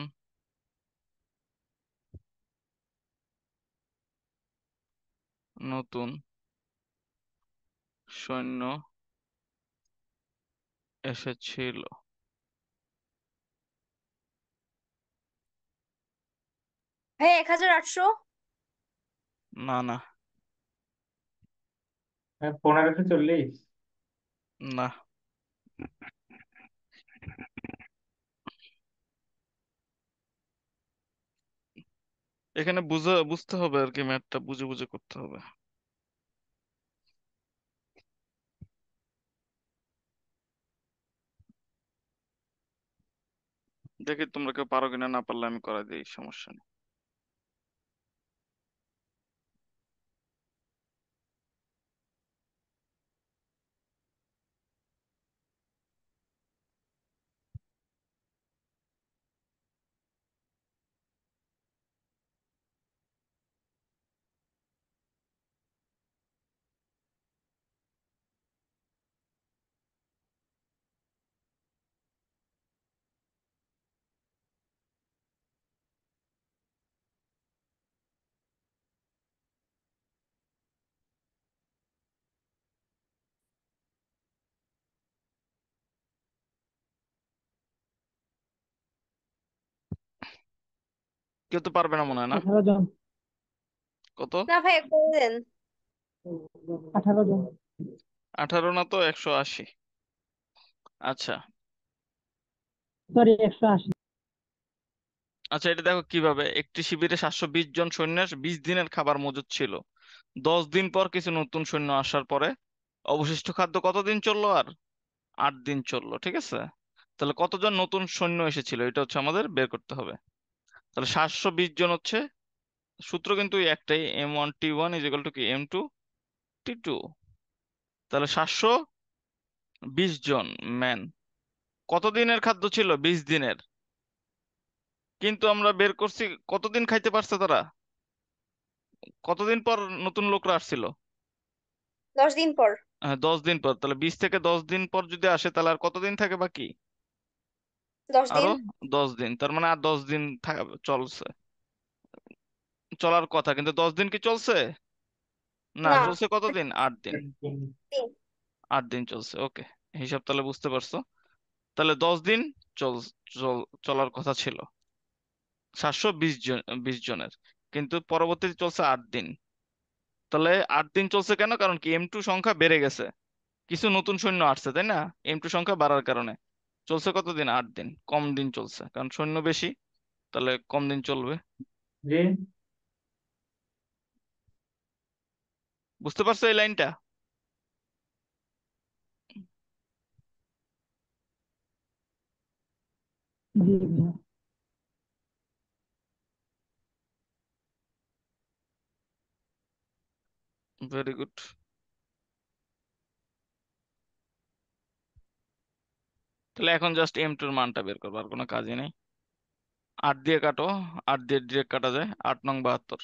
Speaker 1: নতুন সৈন্য এসেছিল হ্যাঁ, এক হাজার আটশো না না হ্যাঁ, পনেরোশো চল্লিশ না এখানে বুঝে বুঝতে হবে আর কি ম্যাথটা বুঝে বুঝে করতে হবে দেখি তোমরা কেউ পারো কিনা না পারলে আমি করা দিই সমস্যা নেই কেউ তো পারবে না মনে হয় না আঠারো জন কত না ভাই করে দেন আঠারো জন আঠারো না তো একশো আশি আচ্ছা সরি একশো আশি আচ্ছা এটা দেখো কিভাবে একটি শিবিরে সাতশো বিশ জন সৈন্যের বিশ দিনের খাবার মজুদ ছিল দশ দিন পর কিছু নতুন সৈন্য আসার পরে অবশিষ্ট খাদ্য কতদিন চললো আর আট দিন চললো ঠিক আছে তাহলে কতজন নতুন সৈন্য এসেছিল এটা হচ্ছে আমাদের বের করতে হবে তাহলে সাতশো বিশ জন হচ্ছে সূত্র কিন্তু একটাই M one T one is equal to কি এম টু টি টু তাহলে সাতশো বিশ জন ম্যান কতদিনের খাদ্য ছিল বিশ দিনের কিন্তু আমরা বের করছি কতদিন খাইতে পারছে তারা কতদিন পর নতুন লোকরা আসছিল দশ দিন পর হ্যাঁ দশ দিন পর তাহলে বিশ থেকে দশ দিন পর যদি আসে তাহলে আর কতদিন থাকে বাকি দশ দিন আরো দশ দিন তার মানে আর দশ দিন চলছে চলার কথা কিন্তু দশ দিন কি চলছে না না চলছে কতদিন আট দিন আট দিন চলছে ওকে হিসাব তাহলে বুঝতে পারছো তাহলে দশ দিন চল চল চলার কথা ছিল সাতশো বিশ জন বিশ জনের কিন্তু পরবর্তীতে চলছে আট দিন তাহলে আট দিন চলছে কেন কারণ কি এম টু সংখ্যা বেড়ে গেছে কিছু নতুন সৈন্য আসছে তাই না এম টু সংখ্যা বাড়ার কারণে চলছে কতদিন আট দিন কম দিন চলছে কারণ সৈন্য বেশি তাহলে কম দিন চলবে বুঝতে পারছো এই লাইনটা ভেরি গুড তাহলে এখন জাস্ট এম টুর মানটা বের করবো আর কোনো কাজই নেই আট দিয়ে কাটো আট দিয়ে ডিরেক্ট কাটা যায় আট নং বাহাত্তর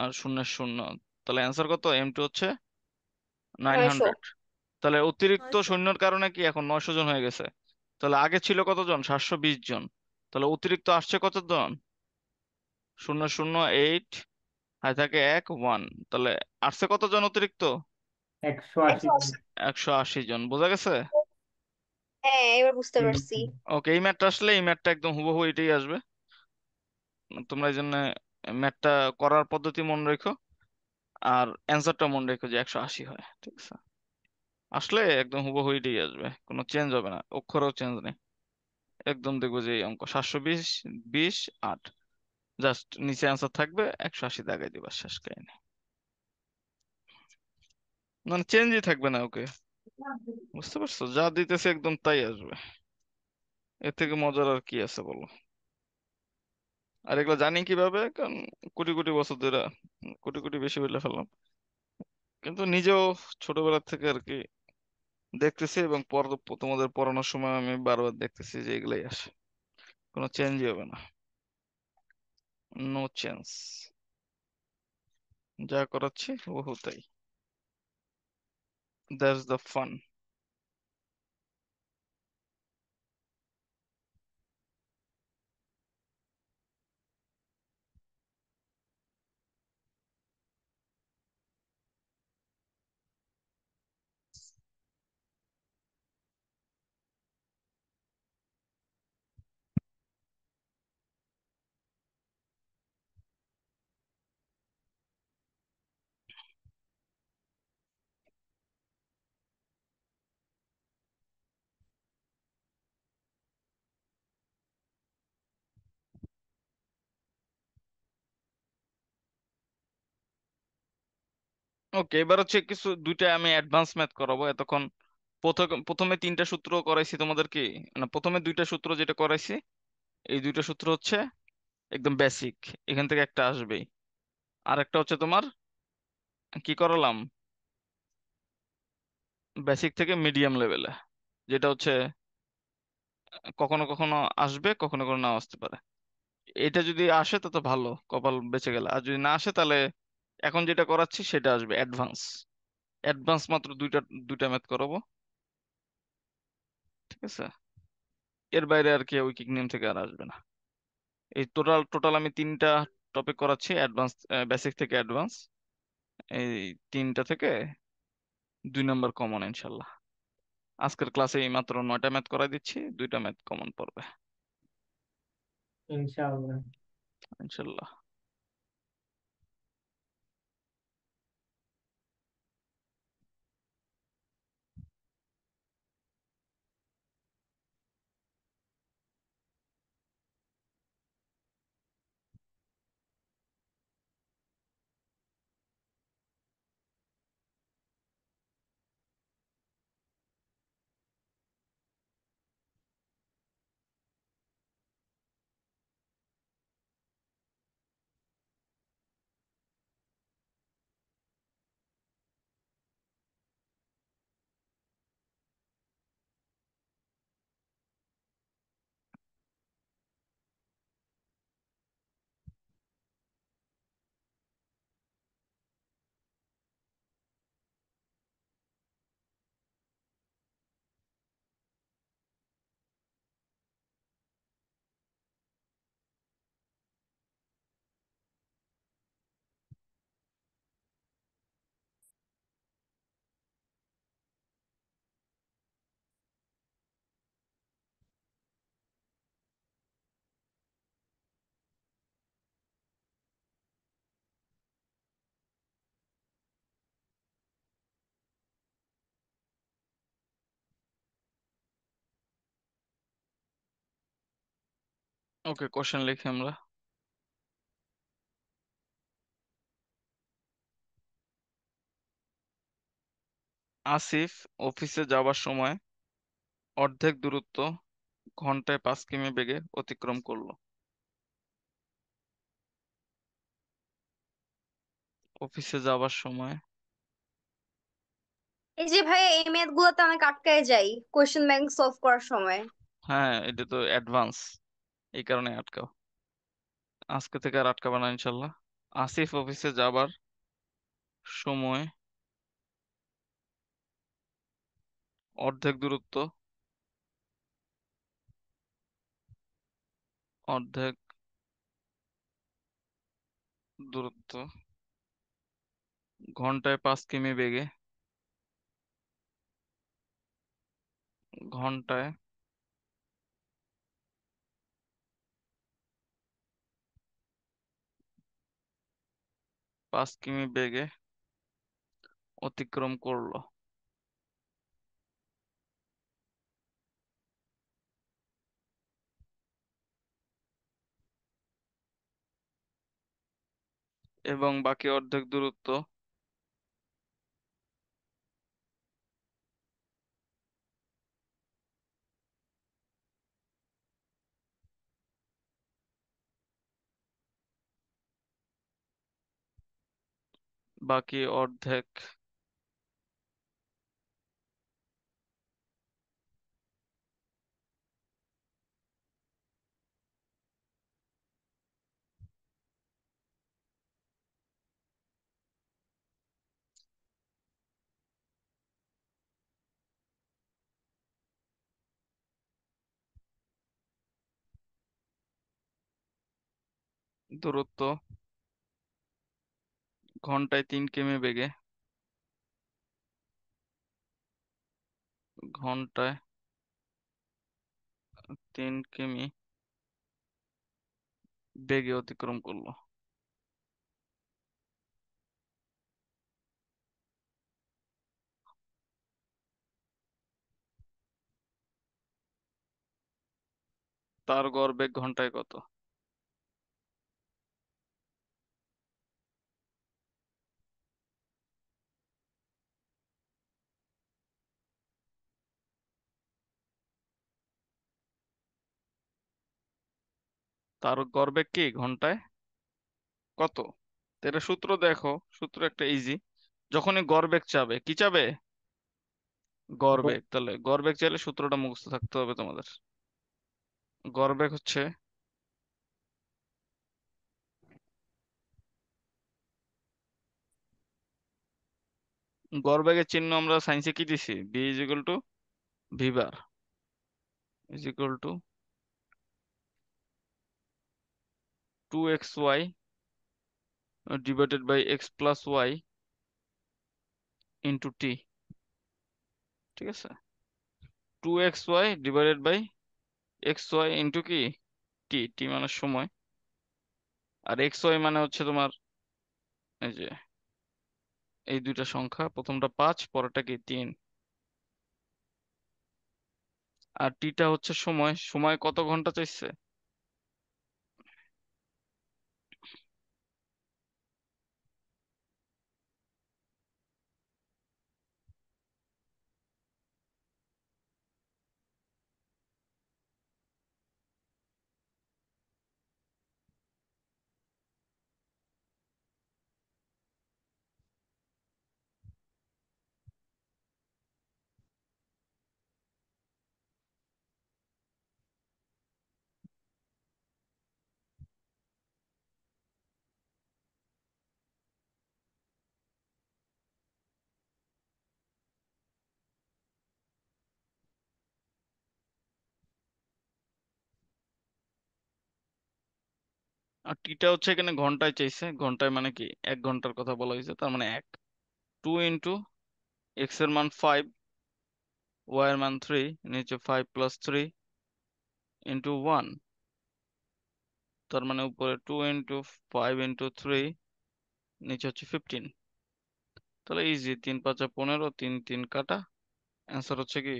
Speaker 1: আর শূন্য শূন্য তাহলে অ্যান্সার কত এম টু হচ্ছে নাইন হান্ড্রেড তাহলে অতিরিক্ত শূন্যর কারণে কি এখন নয়শো জন হয়ে গেছে তাহলে আগে ছিল কতজন সাতশো বিশ জন তাহলে অতিরিক্ত আসছে কতজন শূন্য শূন্য এইট হাই থাকে এক ওয়ান তাহলে আসছে কতজন অতিরিক্ত একশো আশি জন বোঝা গেছে হ্যাঁ এবার বুঝতে পারছি ওকে এই ম্যাথটা আসলে এই ম্যাথটা একদম হুবহু এটাই আসবে তোমরা এই জন্য ম্যাথটা করার পদ্ধতি মনে রেখো আর অ্যান্সারটা মনে রেখো যে একশো আশি হয় ঠিক আছে আসলে একদম হুবহু এটাই আসবে কোনো চেঞ্জ হবে না অক্ষরও চেঞ্জ নেই একদম দেখবো যে এই অঙ্ক সাতশো বিশ বিশ আট জাস্ট নিচে অ্যান্সার থাকবে একশো আশি দাগাই দিবা শেষ কাহিনী মানে চেঞ্জই থাকবে না ওকে বুঝতে পারছো যা দিতেছে একদম তাই আসবে এর থেকে মজার আর কি আছে বলো আর এগুলো জানি কিভাবে কারণ কোটি কোটি বছর ধরে কোটি কোটি বেশি বলে ফেললাম কিন্তু নিজেও ছোটবেলা থেকে আর কি দেখতেছি এবং তোমাদের পড়ানোর সময় আমি বারবার দেখতেছি যে এগুলাই আসে কোনো চেঞ্জই হবে না নো চেঞ্জ যা করাচ্ছি ও তাই there's the fun ওকে এবার হচ্ছে কিছু দুইটা আমি অ্যাডভান্স ম্যাথ করাবো এতক্ষণ প্রথম প্রথমে তিনটা সূত্র করাইছি তোমাদেরকে না মানে প্রথমে দুইটা সূত্র যেটা করাইছি এই দুইটা সূত্র হচ্ছে একদম বেসিক এখান থেকে একটা আসবেই আর একটা হচ্ছে তোমার কি করালাম বেসিক থেকে মিডিয়াম লেভেলে যেটা হচ্ছে কখনো কখনো আসবে কখনো কখনো নাও আসতে পারে এটা যদি আসে তত ভালো কপাল বেঁচে গেলে আর যদি না আসে তাহলে এখন যেটা করাচ্ছি সেটা আসবে অ্যাডভান্স অ্যাডভান্স মাত্র দুইটা দুইটা ম্যাথ করাবো ঠিক আছে এর বাইরে আর কি উইকিক নেম থেকে আর আসবে না এই টোটাল টোটাল আমি তিনটা টপিক করাচ্ছি অ্যাডভান্স বেসিক থেকে অ্যাডভান্স এই তিনটা থেকে দুই নম্বর কমন ইনশাল্লাহ আজকের ক্লাসে এই মাত্র নয়টা ম্যাথ করাই দিচ্ছি দুইটা ম্যাথ কমন পড়বে ইনশাল্লাহ ইনশাল্লাহ ওকে কোশ্চেন লিখি আমরা আসিফ অফিসে যাবার সময় অর্ধেক দূরত্ব ঘন্টায় পাঁচ কিমি বেগে অতিক্রম করলো অফিসে যাবার সময় এই যে ভাই এই ম্যাথ গুলো তো আমি আটকায় যাই কোয়েশ্চেন ব্যাংক সলভ করার সময় হ্যাঁ এটা তো অ্যাডভান্স এই কারণে আটকাও আজকে থেকে আর আটকাবে না ইনশাল্লাহ আসিফ অফিসে যাবার সময় অর্ধেক দূরত্ব অর্ধেক দূরত্ব ঘন্টায় পাঁচ কিমি বেগে ঘন্টায় পাঁচ কিমি বেগে অতিক্রম করলো এবং বাকি অর্ধেক দূরত্ব বাকি অর্ধেক দূরত্ব ঘন্টায় তিন কিমি বেগে ঘন্টায় তিন কিমি বেগে অতিক্রম করলো তার গড় বেগ ঘন্টায় কত তার গর্বে কি ঘন্টায় কত এটা সূত্র দেখো সূত্র একটা ইজি যখনই গর্বেক চাবে কি চাবে গর্বেক তাহলে গর্বেক চাইলে সূত্রটা মুখস্থ থাকতে হবে তোমাদের গর্বেক হচ্ছে গর্বেকের চিহ্ন আমরা সায়েন্সে কি দিছি B is equal to V bar is equal to 2xy uh, divided by x plus y into t ঠিক আছে 2xy divided by xy into কি t t মানে সময় আর xy মানে হচ্ছে তোমার এই যে এই দুইটা সংখ্যা প্রথমটা পাঁচ পরেরটা কি তিন আর টিটা হচ্ছে সময় সময় কত ঘন্টা চাইছে আর টিটা হচ্ছে এখানে ঘন্টায় চাইছে ঘন্টায় মানে কি এক ঘন্টার কথা বলা হয়েছে তার মানে এক টু ইন্টু এক্স এর মান ফাইভ ওয়াই এর মান থ্রি নিচে five plus three into one তার মানে উপরে two into five into three নিচে হচ্ছে ফিফটিন তাহলে ইজি তিন পাঁচা পনেরো তিন তিন কাটা অ্যান্সার হচ্ছে কি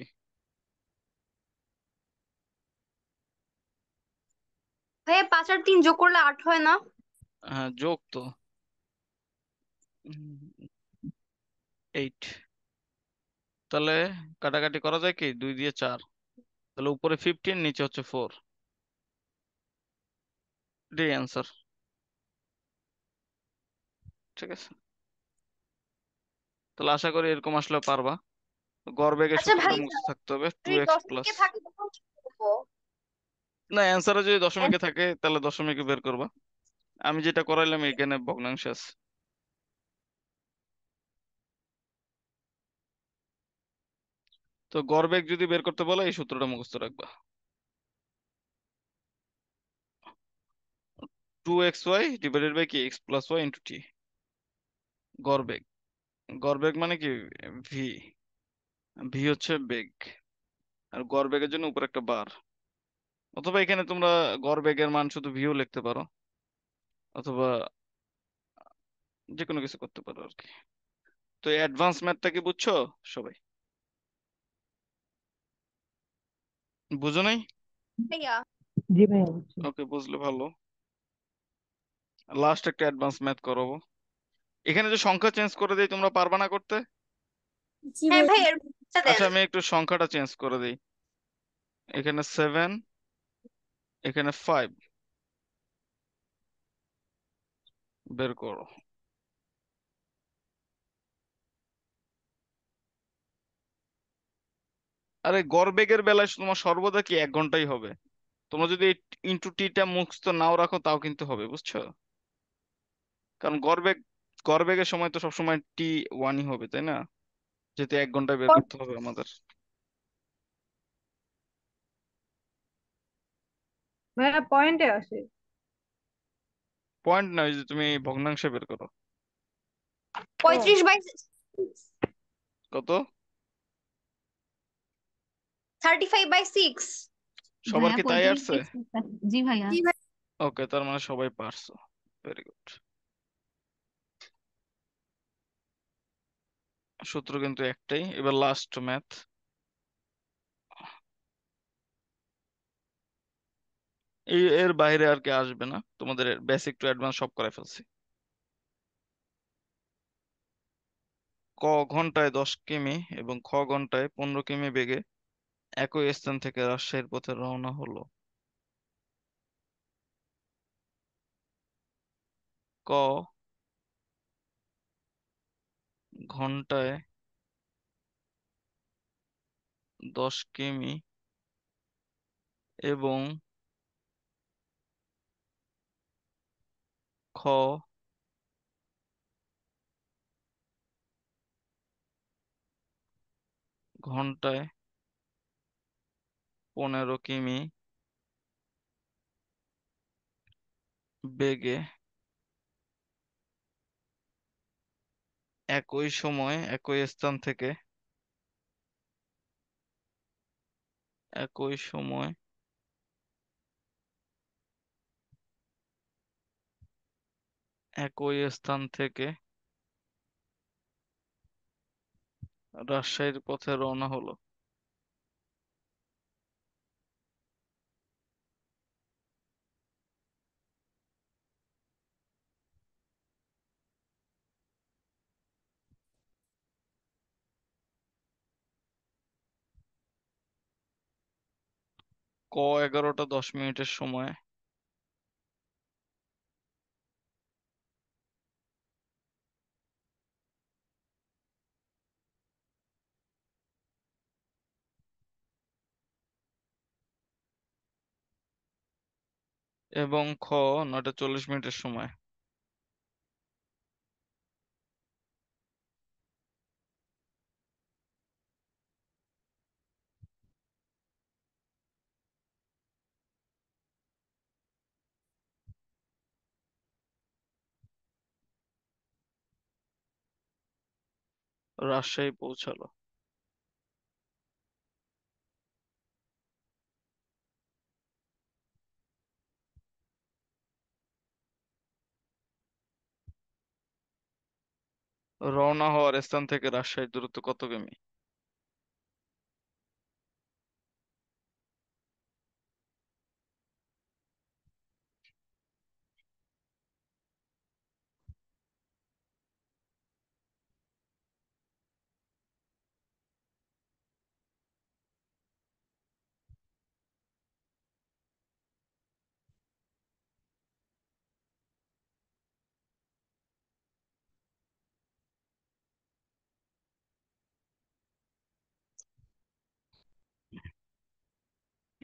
Speaker 1: ভাইয়া পাঁচ আর তিন যোগ করলে আট হয় না হ্যাঁ যোগ তো এইট তাহলে কাটাকাটি করা যায় কি দুই দিয়ে চার তাহলে উপরে ফিফটিন নিচে হচ্ছে ফোর ডি অ্যান্সার ঠিক আছে তাহলে আশা করি এরকম আসলে পারবা গর্বে আচ্ছা থাকতে হবে টু এক্স প্লাস না অ্যান্সারে যদি দশমিকে থাকে তাহলে দশমিকে বের করবা আমি যেটা করাইলাম এখানে ভগ্নাংশ আছে তো গড়বেগ যদি বের করতে বলে এই সূত্রটা মুখস্থ রাখবা two X Y divided by কি X plus Y into T গড়বেগ গড়বেগ মানে কি ভি ভি হচ্ছে বেগ আর গড়বেগের জন্য উপর একটা বার অথবা এখানে তোমরা গড় বেগের মান শুধু ভিউ লিখতে পারো অথবা যে কোনো কিছু করতে পারো আর কি তো অ্যাডভান্স ম্যাথটা কি বুঝছো সবাই বুঝো নাই ওকে বুঝলে ভালো লাস্ট একটা অ্যাডভান্স ম্যাথ করাবো এখানে যে সংখ্যা চেঞ্জ করে দেই তোমরা পারবা না করতে হ্যাঁ আচ্ছা আমি একটু সংখ্যাটা চেঞ্জ করে দিই এখানে সেভেন এখানে ফাইভ বের করো আরে গড়বেগের বেলায় তোমার সর্বদা কি এক ঘন্টাই হবে তোমরা যদি ইন্টু টিটা মুখস্থ নাও রাখো তাও কিন্তু হবে বুঝছো কারণ গড়বেগ গড়বেগের সময় তো সবসময় টি ওয়ানই হবে তাই না যেহেতু এক ঘন্টায় বের করতে হবে আমাদের ভাইয়া পয়েন্টে আসে পয়েন্ট না ওই যে তুমি ভগ্নাংশে বের করো পঁয়ত্রিশ বাই কত থার্টি ফাইভ বাই সিক্স
Speaker 2: সবার কি তাই আসছে
Speaker 1: জি ভাইয়া ওকে তার মানে সবাই পারছো ভেরি গুড সূত্র কিন্তু একটাই এবার লাস্ট ম্যাথ এর বাইরে আর কি আসবে না তোমাদের বেসিক টু অ্যাডভান্স সব করে ফেলছি ক ঘন্টায় দশ কিমি এবং খ ঘন্টায় পনেরো কিমি বেগে একই স্থান থেকে রাজশাহীর পথে রওনা হলো ক ঘন্টায় দশ কিমি এবং খ ঘন্টায় পনেরো কিমি বেগে একই সময় একই স্থান থেকে একই সময় একই স্থান থেকে রাজশাহীর পথে রওনা হলো ক এগারোটা দশ মিনিটের সময় এবং খ নটা চল্লিশ মিনিটের সময় রাজশাহী পৌঁছালো রওনা হওয়ার স্থান থেকে রাজশাহীর দূরত্ব কত কিমি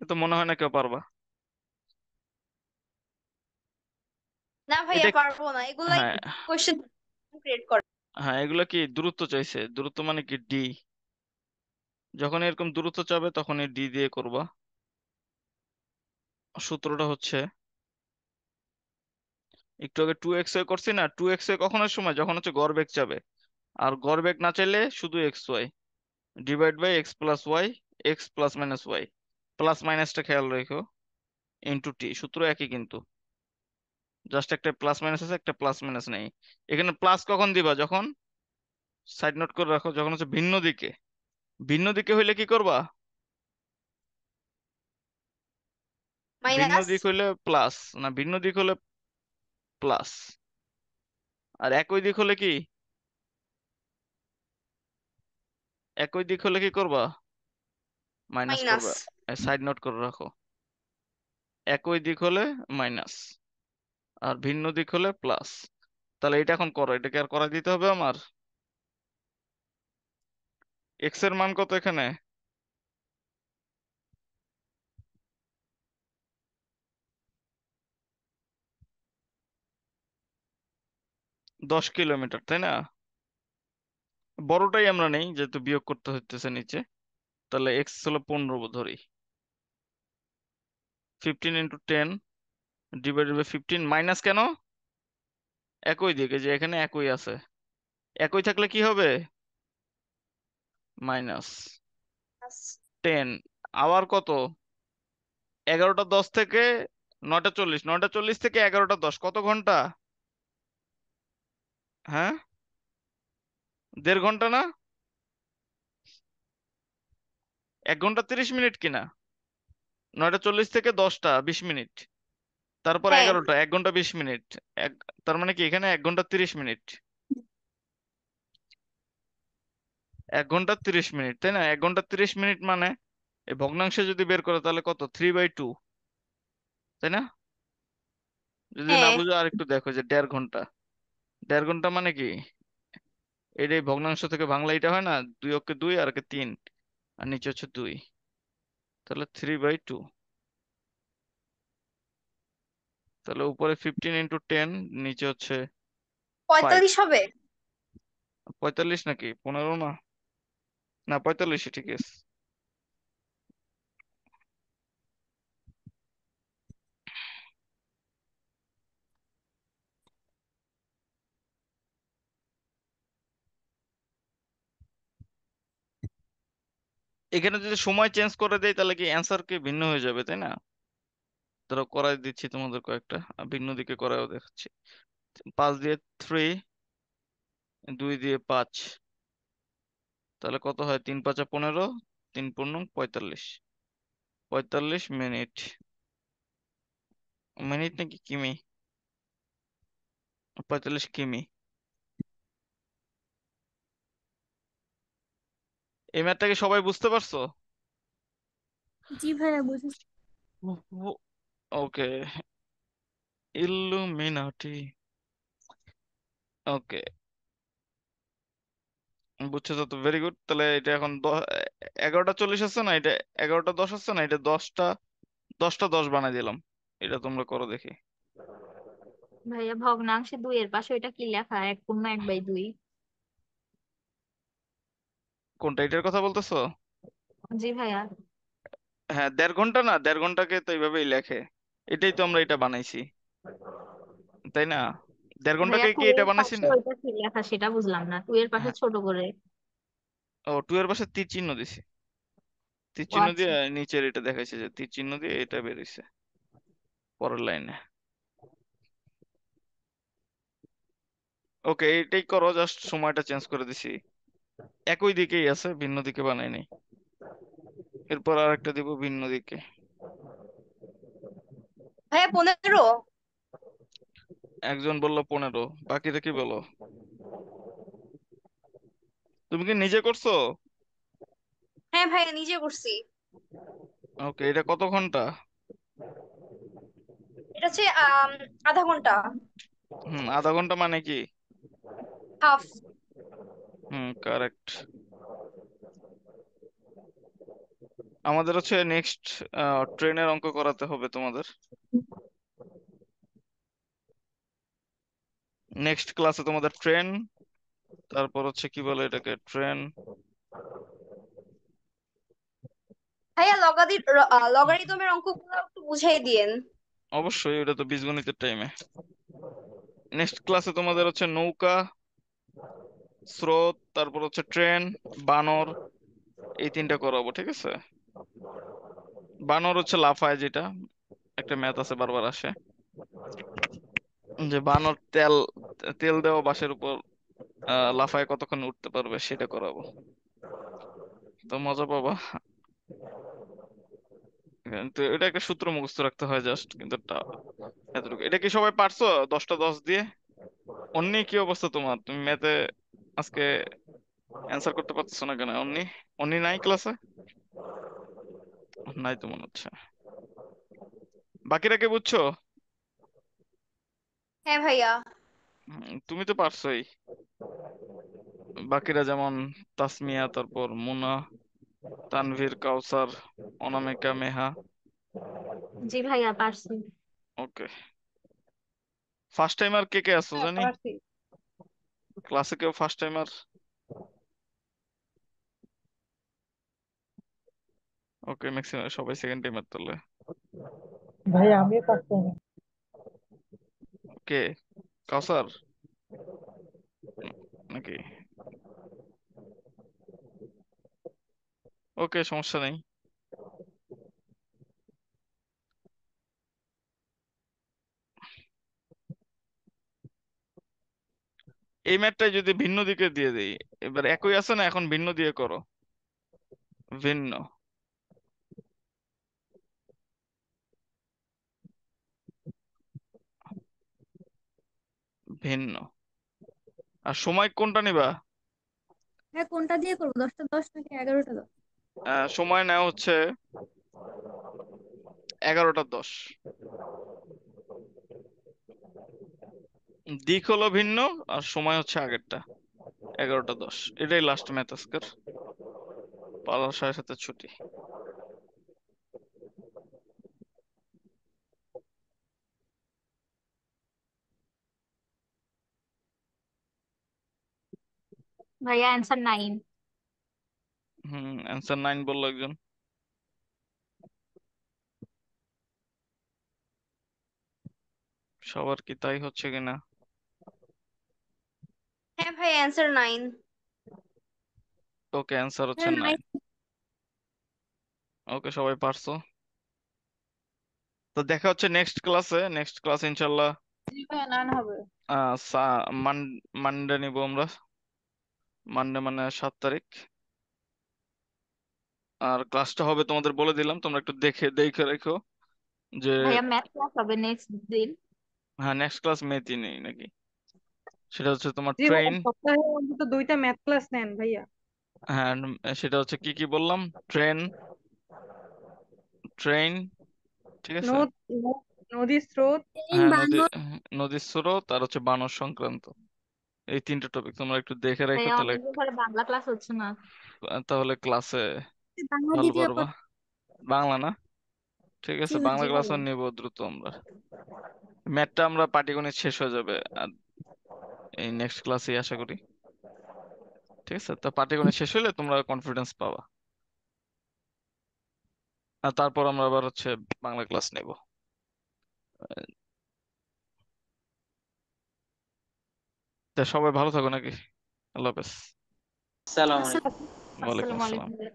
Speaker 1: তো মনে হয় না কেউ পারবা না ভাইয়া পারবো না এগুলাই হ্যাঁ কোশ্চেন ক্রিয়েট করে হ্যাঁ এগুলো কি দূরত্ব চাইছে দূরত্ব মানে কি ডি যখন এরকম দূরত্ব চাবে তখন ডি দিয়ে করবা সূত্রটা হচ্ছে একটু আগে টু এক্স ওয়াই করছি না টু এক্স ওয়াই কখনের সময় যখন হচ্ছে গড় বেগ চাবে আর গড় বেগ না চাইলে শুধু X Y divide by X plus Y X plus minus Y plus মাইনাসটা খেয়াল রেখো ইন্টু টি সূত্র একই কিন্তু জাস্ট একটা প্লাস মাইনাস আছে একটা প্লাস মাইনাস নেই এখানে প্লাস কখন দিবা যখন সাইড নোট করে রাখো যখন হচ্ছে ভিন্ন দিকে ভিন্ন দিকে হইলে কি করবা ভিন্ন দিক হইলে প্লাস না ভিন্ন দিক হলে প্লাস আর একই দিক হলে কি একই দিক হলে কি করবা মাইনাস করবা সাইড নোট করে রাখো একই দিক হলে মাইনাস আর ভিন্ন দিক হলে প্লাস তাহলে এটা এখন করো এটাকে আর করাই দিতে হবে আমার এক্স এর মান কত এখানে দশ কিলোমিটার তাই না বড়টাই আমরা নেই যেহেতু বিয়োগ করতে হচ্ছে নিচে তাহলে এক্স হলো পনেরো ধরি fifteen into ten divided by fifteen minus কেন একই দিকে যে এখানে একই আছে একই থাকলে কি হবে মাইনাস টেন আবার কত এগারোটা দশ থেকে নটা চল্লিশ নটা চল্লিশ থেকে এগারোটা দশ কত ঘন্টা হ্যাঁ দেড় ঘন্টা না এক ঘন্টা তিরিশ মিনিট কিনা নয়টা চল্লিশ থেকে দশটা বিশ মিনিট তারপর হ্যাঁ। এগারোটা এক ঘন্টা বিশ মিনিট এক তার মানে কি এখানে এক ঘন্টা তিরিশ মিনিট এক ঘন্টা তিরিশ মিনিট তাই না এক ঘন্টা তিরিশ মিনিট মানে এই ভগ্নাংশে যদি বের করে তাহলে কত থ্রি বাই টু তাই না যদি না হ্যাঁ। বুঝো আর একটু দেখো যে দেড় ঘন্টা দেড় ঘন্টা মানে কি এই ভগ্নাংশ থেকে বাংলা এটা হয় না দুই অক্ষে দুই আর কে তিন আর নিচে হচ্ছে দুই তাহলে থ্রি বাই টু তাহলে উপরে ফিফটিন ইন্টু টেন নিচে হচ্ছে পঁয়তাল্লিশ হবে পঁয়তাল্লিশ নাকি পনেরো না না পঁয়তাল্লিশ ঠিক আছে এখানে যদি সময় চেঞ্জ করে দেয় তাহলে কি অ্যান্সার কি ভিন্ন হয়ে যাবে তাই না ধরো করাই দিচ্ছি তোমাদের কয়েকটা ভিন্ন দিকে করাও দেখাচ্ছি পাঁচ দিয়ে থ্রি দুই দিয়ে পাঁচ তাহলে কত হয় তিন পাঁচা পনেরো তিন পূর্ণ পঁয়তাল্লিশ পঁয়তাল্লিশ মিনিট মিনিট নাকি কিমি পঁয়তাল্লিশ কিমি এই ম্যাথটাকে সবাই বুঝতে পারছো জি ভাইয়া বুঝেছি ওকে ইলুমিনাটি ওকে বুঝছো তো তো ভেরি গুড তাহলে এটা এখন এগারোটা চল্লিশ আছে না এটা এগারোটা দশ আছে না এটা দশটা দশটা দশ বানাই দিলাম এটা তোমরা করো দেখি ভাইয়া ভগ্নাংশে দুই এর পাশে ওইটা কি লেখা এক পূর্ণ এক বাই দুই কোনটা এটার কথা বলতেছো জি ভাইয়া হ্যাঁ দেড় ঘন্টা না দেড় ঘন্টাকে তো এইভাবেই লেখে এটাই তো আমরা এটা বানাইছি তাই না দেড় ঘন্টাকে কি এটা বানাইছি না সেটা বুঝলাম না টু এর পাশে হ্যাঁ। ছোট করে ও টু এর পাশে তীর চিহ্ন দিছি তীর চিহ্ন দিয়ে নিচের এটা দেখাইছে যে তীর চিহ্ন দিয়ে এটা বেরিয়েছে পরের লাইনে ওকে এটাই করো জাস্ট সময়টা চেঞ্জ করে দিছি একই দিকেই আছে ভিন্ন দিকে বানাইনি এরপর আর একটা দিব ভিন্ন দিকে পনেরো একজন বললো পনেরো বাকিটা কি বলো তুমি কি নিজে করছো হ্যাঁ ভাই নিজে করছি ওকে এটা কত ঘন্টা এটা হচ্ছে আধা ঘন্টা হুম আধা ঘন্টা মানে কি হাফ হুম কারেক্ট আমাদের হচ্ছে নেক্সট ট্রেনের অঙ্ক করাতে হবে তোমাদের নেক্সট ক্লাসে তোমাদের ট্রেন তারপর হচ্ছে কি বলে এটাকে ট্রেন হ্যাঁ লগাদি লগারিদমের অঙ্কগুলো একটু বুঝাই দিয়েন অবশ্যই এটা তো বীজগণিতের টাইমে নেক্সট ক্লাসে তোমাদের হচ্ছে নৌকা স্রোত তারপর হচ্ছে ট্রেন বানর এই তিনটা করাবো ঠিক আছে বানর হচ্ছে লাফায় যেটা একটা ম্যাথ আছে বারবার আসে যে বানর তেল তেল দেওয়া বাসের উপর লাফায় কতক্ষণ উঠতে পারবে সেটা করাবো তো মজা পাবা কিন্তু এটা একটা সূত্র মুখস্থ রাখতে হয় জাস্ট কিন্তু এতটুকু এটা কি সবাই পারছো দশটা দশ দিয়ে অন্য কি অবস্থা তোমার তুমি ম্যাথে আজকে অ্যান্সার করতে পারছো না কেন অন্নি অন্নি নাই ক্লাসে নাই তো মনে হচ্ছে বাকিরা কে বুঝছো হ্যাঁ ভাইয়া তুমি তো পারছোই বাকিরা যেমন তাসমিয়া তারপর মুনা তানভীর কাউসার অনামিকা মেহা জি ভাইয়া পারছি ওকে ফার্স্ট টাইম আর কে কে আসছো হ্যাঁ, জানি ক্লাসে কেউ ফার্স্ট টাইমার ওকে ম্যাক্সিমাম সবাই সেকেন্ড টাইমার তাহলে ভাই আমিও ফার্স্ট টাইম ওকে কাউসার নাকি ওকে সমস্যা নেই এই ম্যাটটাই যদি ভিন্ন দিকে দিয়ে দেই এবার একই আছে না এখন ভিন্ন দিয়ে করো ভিন্ন ভিন্ন আর সময় কোনটা নিবা হ্যাঁ কোনটা দিয়ে করবো দশটা দশ নাকি এগারোটা দশ সময় নেওয়া হচ্ছে এগারোটা দশ দিক হলো ভিন্ন আর সময় হচ্ছে আগেরটা এগারোটা দশ এটাই লাস্ট ম্যাচ আজকের পালার সাড়ে সাথে ছুটি ভাইয়া answer nine hmm answer nine বললো একজন সবার কি তাই হচ্ছে কিনা হ্যাঁ ভাই অ্যান্সার নাইন ওকে অ্যান্সার হচ্ছে নাইন ওকে সবাই পারছো তো দেখা হচ্ছে নেক্সট ক্লাসে নেক্সট ক্লাস ইনশাল্লাহ মানডে নিব আমরা মানডে মানে সাত তারিখ আর ক্লাসটা হবে তোমাদের বলে দিলাম তোমরা একটু দেখে দেখে রেখো যে ক্লাস নেক্সট হ্যাঁ নেক্সট ক্লাস মে নেই নাকি সেটা হচ্ছে তোমার জি ভাইয়া ট্রেন সপ্তাহে অন্তত দুইটা ম্যাথ ক্লাস নেন ভাইয়া হ্যাঁ সেটা হচ্ছে কি কি বললাম ট্রেন ট্রেন ঠিক আছে নদী স্রোত হ্যাঁ নদী নদীর স্রোত আর হচ্ছে বানর সংক্রান্ত এই তিনটা টপিক তোমরা একটু দেখে রাখো তাহলে বাংলা ক্লাস হচ্ছে না তাহলে ক্লাসে বাংলা ভালো দ্বিতীয় পারবা বাংলা না ঠিক আছে বাংলা ক্লাস নিব দ্রুত আমরা ম্যাথটা আমরা পাটিগণিত শেষ হয়ে যাবে আর এই নেক্সট ক্লাসে আশা করি ঠিক আছে তো পাটিগণিত শেষ হলে তোমরা কনফিডেন্স পাবা আর তারপর আমরা আবার হচ্ছে বাংলা ক্লাস নেব তা সবাই ভালো থাকো নাকি আল্লাহ হাফেজ আসসালামু আলাইকুম ওয়া আলাইকুম আসসালাম